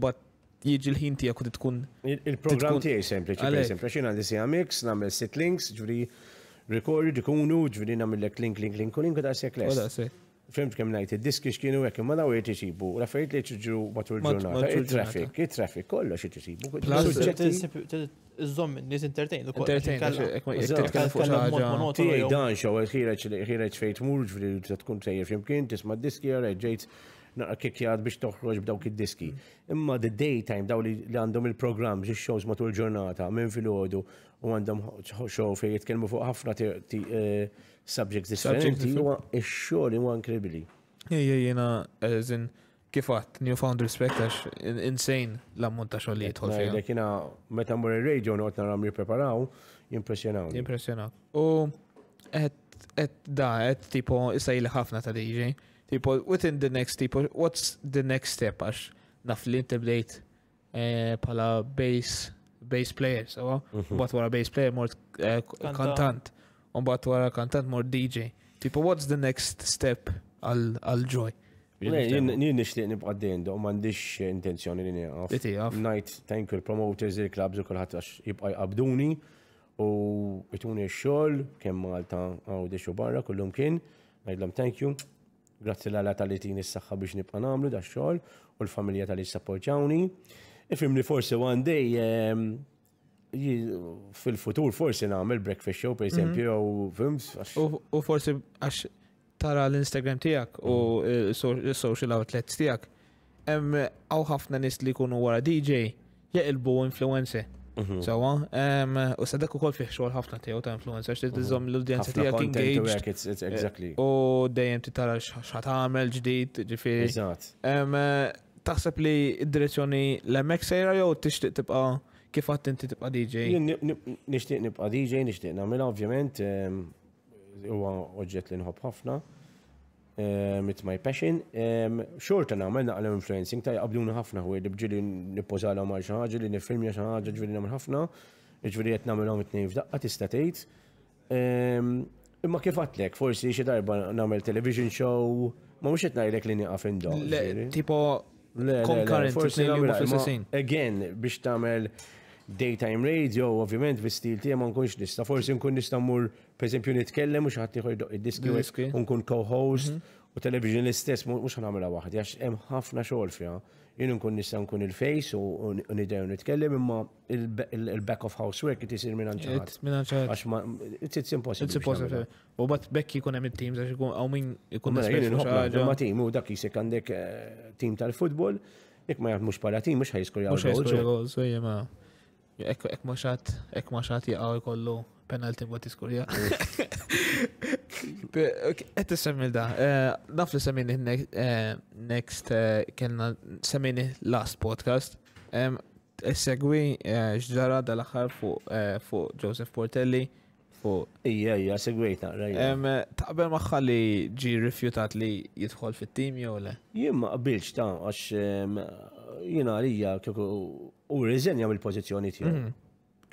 jieġi l-ħin tijak u tkun. Il-program tijaj sempliċi, per esempio, xina għandi si namel sit links, ġviri record, ikunu, ġviri namel l-ek link, link, link, link, da' sek les. Fimt kem najt, id-diski xkienu għek, ma daw jirti xibu, u li ċiġu matul ġurnata, il-traffic, il-traffic, kollo xirti xibu. Iżom, nis intertain. u koll. Entertain, Tijaj dan xo, xiraċ fejt murġ, tkun sejjer fimkien, tisma diski għarra, t naqra kikjad biex toħroġ b'dawk id-diski. Imma the daytime daw li għandhom il-programm il shows matul ġurnata minn fil-ħodu u għandhom show fej jitkelmu fuq ħafna eh, subjects differenti huwa ix-xogħol huwa inkredibili. Ejja jena, eżin kif għat newfound respect għax insane l-ammont ta' xogħol li jidħol fija. jena, meta mur il radio noqgħod naram jippreparaw, impressjonaw. Impressjonaw. U għed da qed tipo issa ħafna ta' DJ people within the next people what's the next step għax naf li inteblejt eh, pala bass bass player so mhm. bat wara bass player more eh, kantant un bat wara kantant more DJ tipo what's the next step għal joy Nien nishtiq nibqa d-dejn u mandiċ intenzjoni li nieqaf. Najt, thank you, promoters, il-klabs u kullħat għax jibqa jqabduni u jtuni x-xol, kem Malta għaw deċu barra, kullum kien, najdlam thank you, Grazzi l-għala tal-litini s-saxħa biex nibqa namlu da xol u l-familja tal-li s sapporċawni Ifim li forse one day ehm, fil-futur forse namel breakfast show per mhm. esempio u films. U forse għax tara l-Instagram tijak u eh, social outlets tijak. Għaw ħafna nis li kunu wara DJ jaqilbu influencer. Mhm. Sawa, uh, um, u sadak u kol fiħxol ħafna tijaw ta' influencers, li t-dizom mhm. l-udjenza tijaw engaged. Eh, u dejjem t-tara xħat għamel ġdijt, ġifiri. Um, eh, taħseb li id-direzzjoni l emek sejra jow t-ixtiq tibqa kif għat inti tibqa DJ? Nishtiq nibqa DJ, nishtiq namela, ovvjament, um, huwa oġġett li nħobb ħafna it's my passion. Xorta namel naqla influencing, ta' jaqbluni ħafna hu, ġili nippozala ma' xaħġa, ġili nifilmja xaħġa, ġili nam ħafna, ġili jett namel għom it-nejf daqqa tista' Um, Imma kif għatlek, forsi xi darba namel television show, ma mhux qed ngħidlek li nieqaf indom. Tipo concurrent, forsi namel Again, biex tagħmel daytime radio, ovvjament, stil tiegħi ma nkunx nista. Forsi nkun nista' mmur pereżempju nitkellem mhux ħadd ieħor id-diski u nkun co-host mhm. u television l-istess mhux ħanamilha waħd għax hemm ħafna xogħol fiha. Jien nkun nista' nkun il-face u nidejju nitkellem imma il-back of house work it isir minn anċaħat. Minn Għax ma it's impossible. It's impossible. U bat bekk jkun hemm it-teams għax ikun hawn min ikun mela, ma' tim u dak jisek għandek eh, tim tal-futbol, jekk ma jgħid mhux pala tim mhux ħajskur jgħu. Ek maċat, ek maċat jaqaw jkollu penalti bħat iskurja. Et semmil da, eh, naf li semmini eh, next, eh, kena semmini last podcast. Segwi ġdara dal-axar fu Joseph Portelli. Ija, ija, segwi ta' naqra. Ta' maħħa li ġi rifjutat li jitħol fit-tim jew le? Jimma, ma ta' għax jina għalija kieku u jgħam il-pozizjoni tiegħu. Mhm.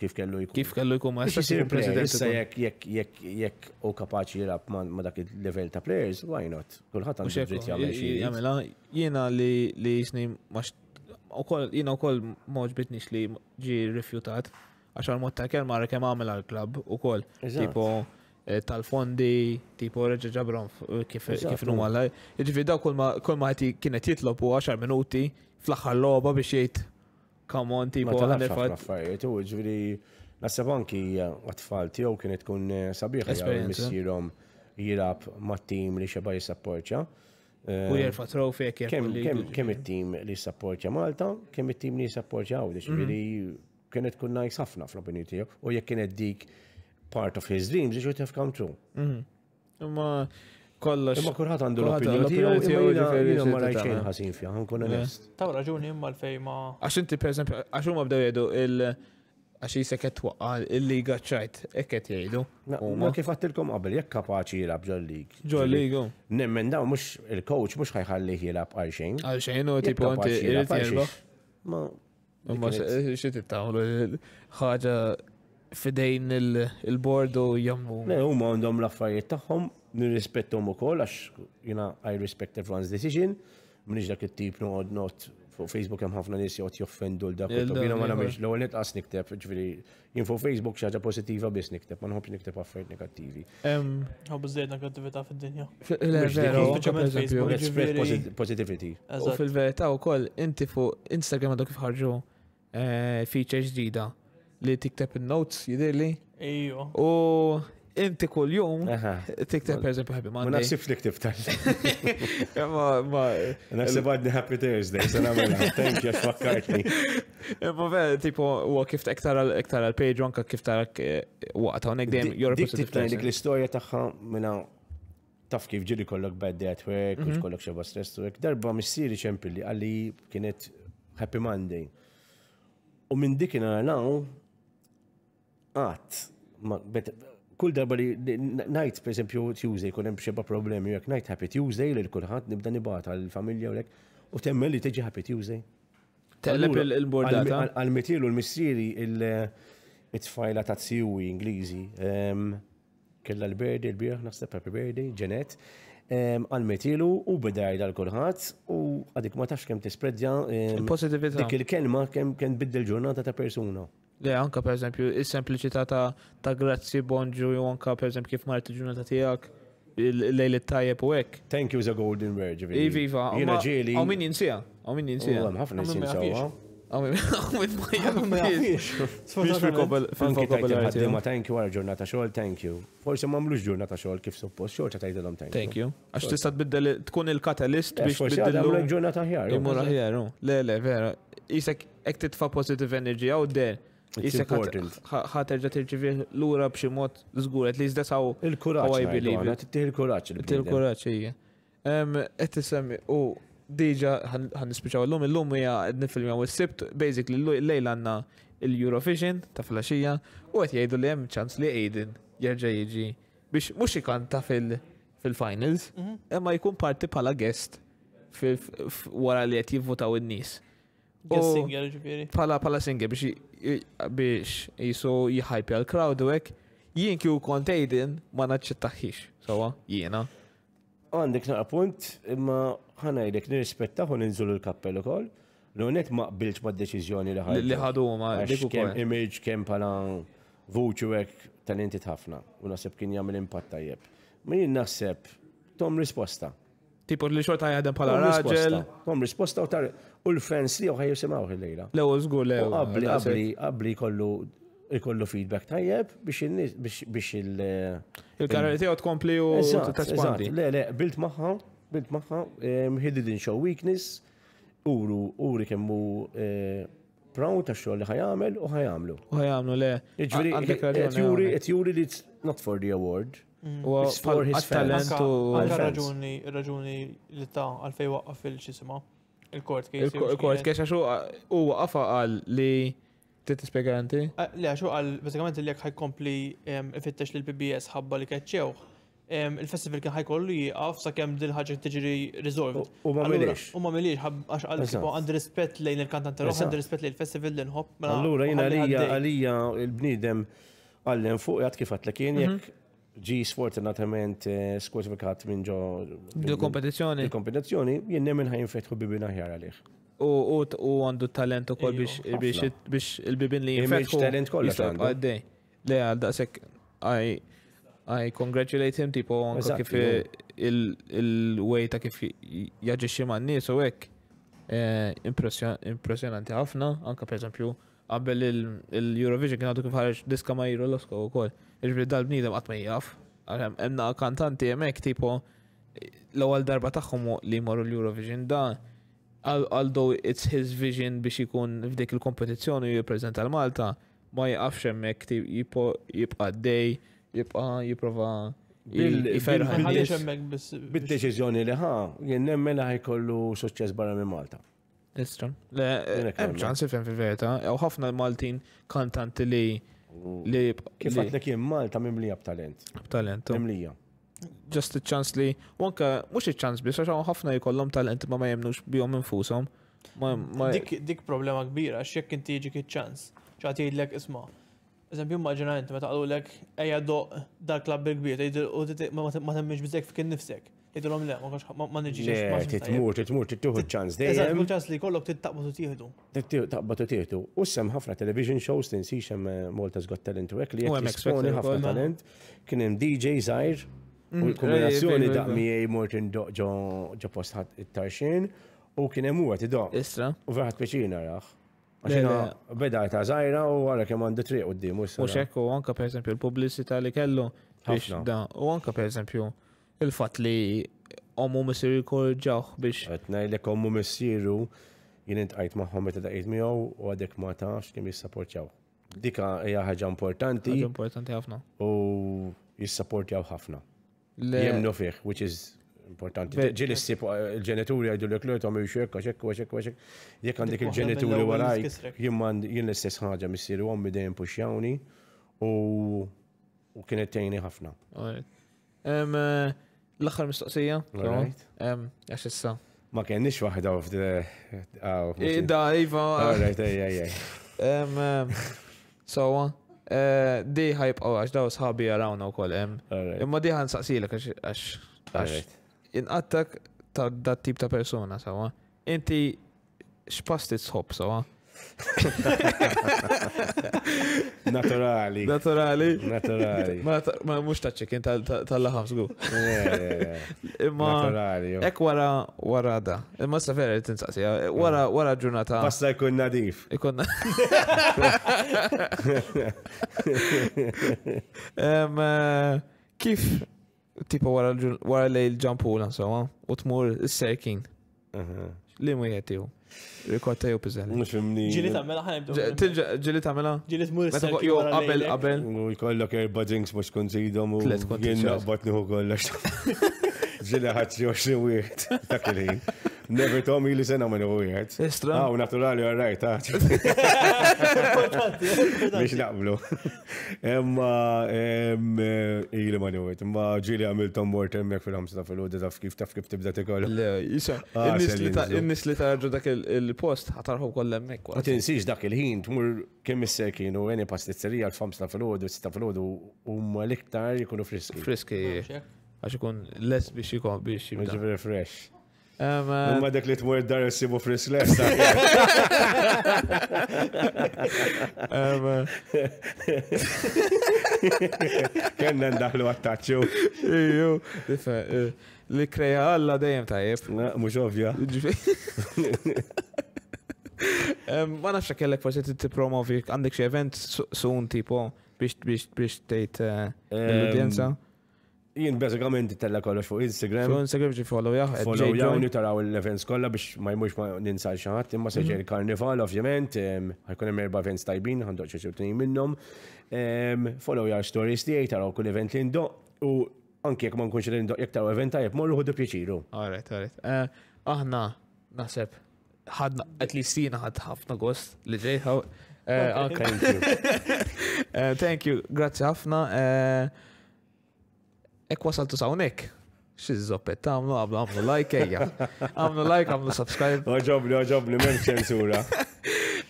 Kif kellu jkun. Kif kellu jkun ma' jisir president. Issa jekk jek, jekk u kapaċi jilab ma' dak il-level ta' players, why not? Kulħadd għandu dritt jagħmel xi. Jagħmel ah, jiena li li jisni ma' jiena wkoll ma ġbitniex li ġi rifjutat għax għal mod ta' kelma ra kemm għamel għal klab ukoll. Tipo eh, tal-fondi, tipo reġa ġabron eh, kif numa għal. Ġifi daw kull ma kienet jitlob u 10 minuti fl-axħar loba biex jiet come on, tipo, għan għanifat. U ġviri, nasab anki għatfall tiegħu kienet tkun eh, sabiħ missierhom jirab mat-tim li xeba jissapportja. U jirfa trofi Kem il tim li jissapportja Malta, kem il tim li jissapportja għawdi, mm. ġviri kienet kun najs ħafna fl-opinju tiegħu u jek kienet dik part of his dreams, it should have come true. Mm-hmm. Ma kollox. Ma kurħat għandu l-opinjoni tiegħu ma rajt xejn ħasin fiha, nkun onest. Taw raġuni imma l-fejn ma. Għax inti pereżempju għax huma bdew jgħidu il- għax jisek qed twaqqa il-liga ċajt, ekket jgħidu. Ma kif għattilkom qabel, jekk kapaċi jilab ġol lig. Ġol lig. Nemmen daw mhux il-coach mhux ħajħalli jilab għalxejn. Għalxejn u oh, tipo inti irid Ma xi titgħu ħaġa fidejn il bordu u Ne, u huma għandhom l-affarijiet tagħhom, mu ukoll għax jiena I respect everyone's decision, m'iniex dak il tip noqgħod not fuq Facebook hemm ħafna nis jgħot joffendu l dak jiena ma nagħmilx l-ewwel nitqas nikteb, ġviri, jien fuq Facebook xaġa pozitiva pożittiva biss nikteb, ma nħobx nikteb affarijiet negattivi. Għabu biżdejjed negattività fid-dinja. Spread positivity. U fil-verità wkoll inti fuq Instagram għadok kif ħarġu eh, feature ġdida li tikteb il-notes jidirli. Iju. U inti kull jum tikteb per eżempju Happy Monday. Ma nafx li ktib tal. Ma ma. Nafsi badni Happy Thursday, sa namela. Thank you, fakkartni. Ma ve, tipo, u kif iktar iktar għal-page, anka kif tara eh, waqt għonek dejjem Europe. Dik titla dik l-istorja tagħha minna taf kif ġiri kollok bad day at work, u mhm. kollok xeba stress u darba missiri ċempilli għalli kienet Happy Monday. U minn dikin għana għat, kull darba li najt, per esempio, Tuesday, kunem hemm xeba problemi, jek najt Happy Tuesday li l-kulħat nibda nibata għal-familja u lek, u temmel li teġi Happy Tuesday. Telleb il-bordata? għal metilu l-missiri il-tfajla ta' tsiwi Ingliżi, ehm, kella l berdi l-birħ, naħseb Happy Birthday, ġenet, ehm, għal metilu u bidaj dal-kulħat u għadik ma tafx kem tispredja. Ehm, dik il-kelma kem biddil ġurnata ta' persuna. Le, anka per eżempju, il-sempliċità ta', ta grazzi bonġu, jew anka per eżempju kif marti ġurnata tijak, lejl tajjeb u ek. Thank you is a golden verge. Iviva, jina ġieli. Aw minn jinsija, aw minn jinsija. Ħafna jinsija. Ma thank you għal ġurnata xogħol, thank you. Forsi ma mlux ġurnata xogħol kif suppost, xorta tgħidilhom thank you. Thank you. Għax tista' tbiddel tkun il-katalist biex tbiddel ġurnata ħjar. Imur ħjar, oh. le le vera. Isek hekk titfa' positive energy out there. It's Jisek ħaterġa tirġivi l-ura b'xi mod at least that's how Il-kuraċ. I believe. Il-kuraċ. Il-kuraċ, ija. Għet t-semmi, u diġa ħannispiċaw l-lum, l-lum hija nifilmja u s-sibt, basically l-lejl għanna il-Eurovision ta' flasġija, u għet jgħidu li hemm ċans li Aiden jerġa' jiġi biex mhux ikanta fil-finals, mhm. imma jkun parti bħala guest wara li qed jivvotaw in-nies ġifiri. Pala, pala singer biex biex jisu jħajpi għal-crowd u jien kju kontejdin ma naċċettaħħix, sawa, jiena. Għandek naqra punt, imma ħana jidek nirrispettaħu ninżulu l-kappell u koll, l-unet ma qbilx ma d-deċizjoni li ħadu. Li ħadu ma kem image, kem pala vuċu tal talentit ħafna, u nasib kien jgħamil impatt tajjeb. Ma jien naħseb, tom risposta. Tipo li xorta jgħadem pala raġel. Kom risposta u tar u l-fans li uħaj jisimaw il-lejla. Lew, zgur lew. Għabli, għabli, għabli kollu ikollu feedback tajjeb biex biex il- eh, Il-karriera tiegħu tkompli u tespandi. Le, le, bilt maħħa, bilt maħħa, he eh, didn't show weakness, uru, uri kemmu eh, proud ta' xogħol li ħajamel u ħajamlu. U ħajamlu, le. Ġifieri, qed juri li not for the award. Mm. for his talent u. Raġuni, raġuni li ta' għalfej waqqaf fil-ċisima. Il-court case. Il-court case għaxu u waqqafa għal li titispiega għanti? Le għaxu għal, bazzikament li għak ħajkompli li l-PBS ħabba li kħedċew. Il-festival kien ħajkollu jieqaf sa' kem dil-ħagġa tiġri resolved. U ma' miliex. U ma' miliex, għax għal għand rispet lejn il-kantant roħ, għandi rispet lejn il-festival l-nħob. Mela Allura jina għalija, għalija il-bnidem għallin fuq jgħat kif l kien jek ġi sfortunatament eh, skwazifikat minn ġo. Dil-kompetizjoni. Dil-kompetizjoni, jien nemmen ħajn fetħu bibin aħjar għalih. U għandu talent u kol biex il-bibin li Biex talent kollha għandu. Għaddej. Le għal daqsek, I, congratulate him tipo anka kif il-way ta' kif jaġiċi ma' n-nis u għek. Eh, Impressionanti ħafna, anka per esempio, għabbel il-Eurovision kien għadu kif ħarġ diska ma' l-osko u kol dal-bnidem għatma jgħaf. Emna kantanti jemek tipo l-ewwel darba tagħhom li jmorru l-Eurovision da għaldu it's his vision biex ikun f'dik il-kompetizzjoni jippreżenta l-Malta, ma jaqafx hemmhekk jibqa' dej, jibqa' jipprova Bil-deċizjoni li ħa, jien nemmela kollu suċċess barra minn Malta. Istra. Le, ċansi fil verita jew ħafna Maltin kantanti li Li kif Malta mimlija b'talent. B'talent. Oh. Mimlija. Just a ċans li, wanka, mux a ċans biex, għaxa ħafna jkollhom talent ma ma jemnux bihom infushom. Dik problema kbira, x'jekk inti jiġik iċ-ċans. ċagħti jgħidlek isma' Eżempju, immaġina inti meta qalu lek ejja doq dal-klabb kbir ma temmiġ bizzek f'kien nifsek. Idrom le, ma nġiġi. ma Le, titmur, titmur, tittuħu ċans. Eżat, kull ċans li kollok tittaqbu tu tiħdu. Tittaqbu tu tiħdu. U sem ħafna television shows tinsix hemm eh, Malta's Got Talent u li hemm esponi ħafna talent. Kien hemm DJ Zajr. u mm, l-kombinazzjoni daqmijaj Morten ġo ħat it-tarxin u kien hemm huwa tidoq. Isra. U verħat peċina raħ. Għaxina beda ta' zaħira u għara kem għandu triq u d-dimu. U xekku, għanka per esempio, l-publicita li kellu. u għanka per esempio, il-fat li ommu missiru jkorġaw biex. Għetnaj li ommu missiru jinint għajt maħħom meta daqqiet miegħu u għadek ma tafx kemm jissapportjaw. Dika hija ħaġa importanti. Ħaġa importanti ħafna. U jissapportjaw ħafna. Jemnu fih, which is importanti. Ġili s-sib, il-ġenituri għajdu l-ek l-għet għamil xek, għaxek, għaxek, għaxek. Jek għandek il-ġenituri għaraj, jimman jien l-istess ħagġa missiru għammi dejjem puxjawni u kienet tejni ħafna l-axar mistoqsija. Għax issa. Ma kienx waħda of the. Ah, eh, da, Iva. Sawa. Uh, di ħajb għaw oh, għax daw sħabi għarawna u koll. Imma di ħan saqsilek għax. Inqattak ta' dat tip ta' persona, sawa. Uh. Inti xpasti sħob, sawa. Uh? Naturali. Naturali. Naturali. Ma mux ta' ċekin tal-laħam zgu. Naturali. Ek wara wara da. Ma sa' vera li tinsaqsi. Wara wara ġurnata. Basta jkun nadif. Ikun. nadif. Kif tipo wara l-ġampula, insomma, u t-mur s-serkin. Li mu jgħetiju? Rikotta jew pizzella. Mux fimni. Ġili tamela ħanibda. Ġili tamela? Ġili tmur s-sakki. Jo, qabel, qabel. U jkollok erba drinks mux konsidom u jien naqbat nħu kollax. Ġili ħadġi 20 wirt. Dakilin. Never told me li sena minn u jgħet. Istra. Ah, naturali għarrajt, ah. Biex naqblu. Imma, ah, eh, ili ma njowet, imma ah, ġili għamiltom mort emmek fil-ħamsa fil-ħudu taf kif taf kif tibda t-koll. Le, jisa, ah, n-nis li taħġu dak il-post ħatarħu koll emmek. Ma tinsiex dak il-ħin, tmur kemm is-sekin u għeni pastizzerija l-ħamsa fil-ħudu, s-sitta fil-ħudu, umma l-iktar jikunu friski. Friski, għax ikun less biex jikon biex jikun. fresh. Eh, ma dak li t-mur dar s-sibu fris les. Eh, Kenna ndaħlu għattaċu. Iju, eh, li kreja għalla dajem tajjeb. Na, mux ovja. Ma nafxa kellek forse t-promovi, għandek xie event sun tipo biex biex biex tejt l-udjenza? Jien bazzikament tella kollox fuq Instagram. Fuq Instagram ġi follow jah. Follow jah, unju taraw l-events kolla biex ma jmux ma ninsal xaħat, imma mhm. l karnival ovvjament, ħajkun emmer ba' events tajbin, ħandoq xi tnejn minnhom. Follow jah stories tiegħi taraw kull event li ndoq u anke jek ma nkunx li ndoq jek taraw event tajb, morru ħodu pieċiru Alright, alright. Eh, aħna naħseb ħadna at least jiena ħadd ħafna gost li ġejħaw. Eh, thank you. Eh, thank you. Grazzi ħafna ek wasaltu Xiz zoppet, għamlu għamlu għamlu like, eja. Għamlu like, għamlu subscribe. Oġobli, oġobli, men ċensura.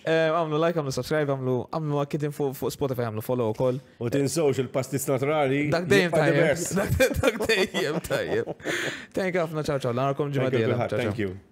Għamlu like, għamlu subscribe, għamlu għamlu għakitin fuq Spotify, għamlu follow u koll. U tinsowx il-pastis naturali. Dak dejjem tajjem. Dak dejjem tajjem. Thank you għafna, ċaw ċaw, l-għarkom ġimma Thank you.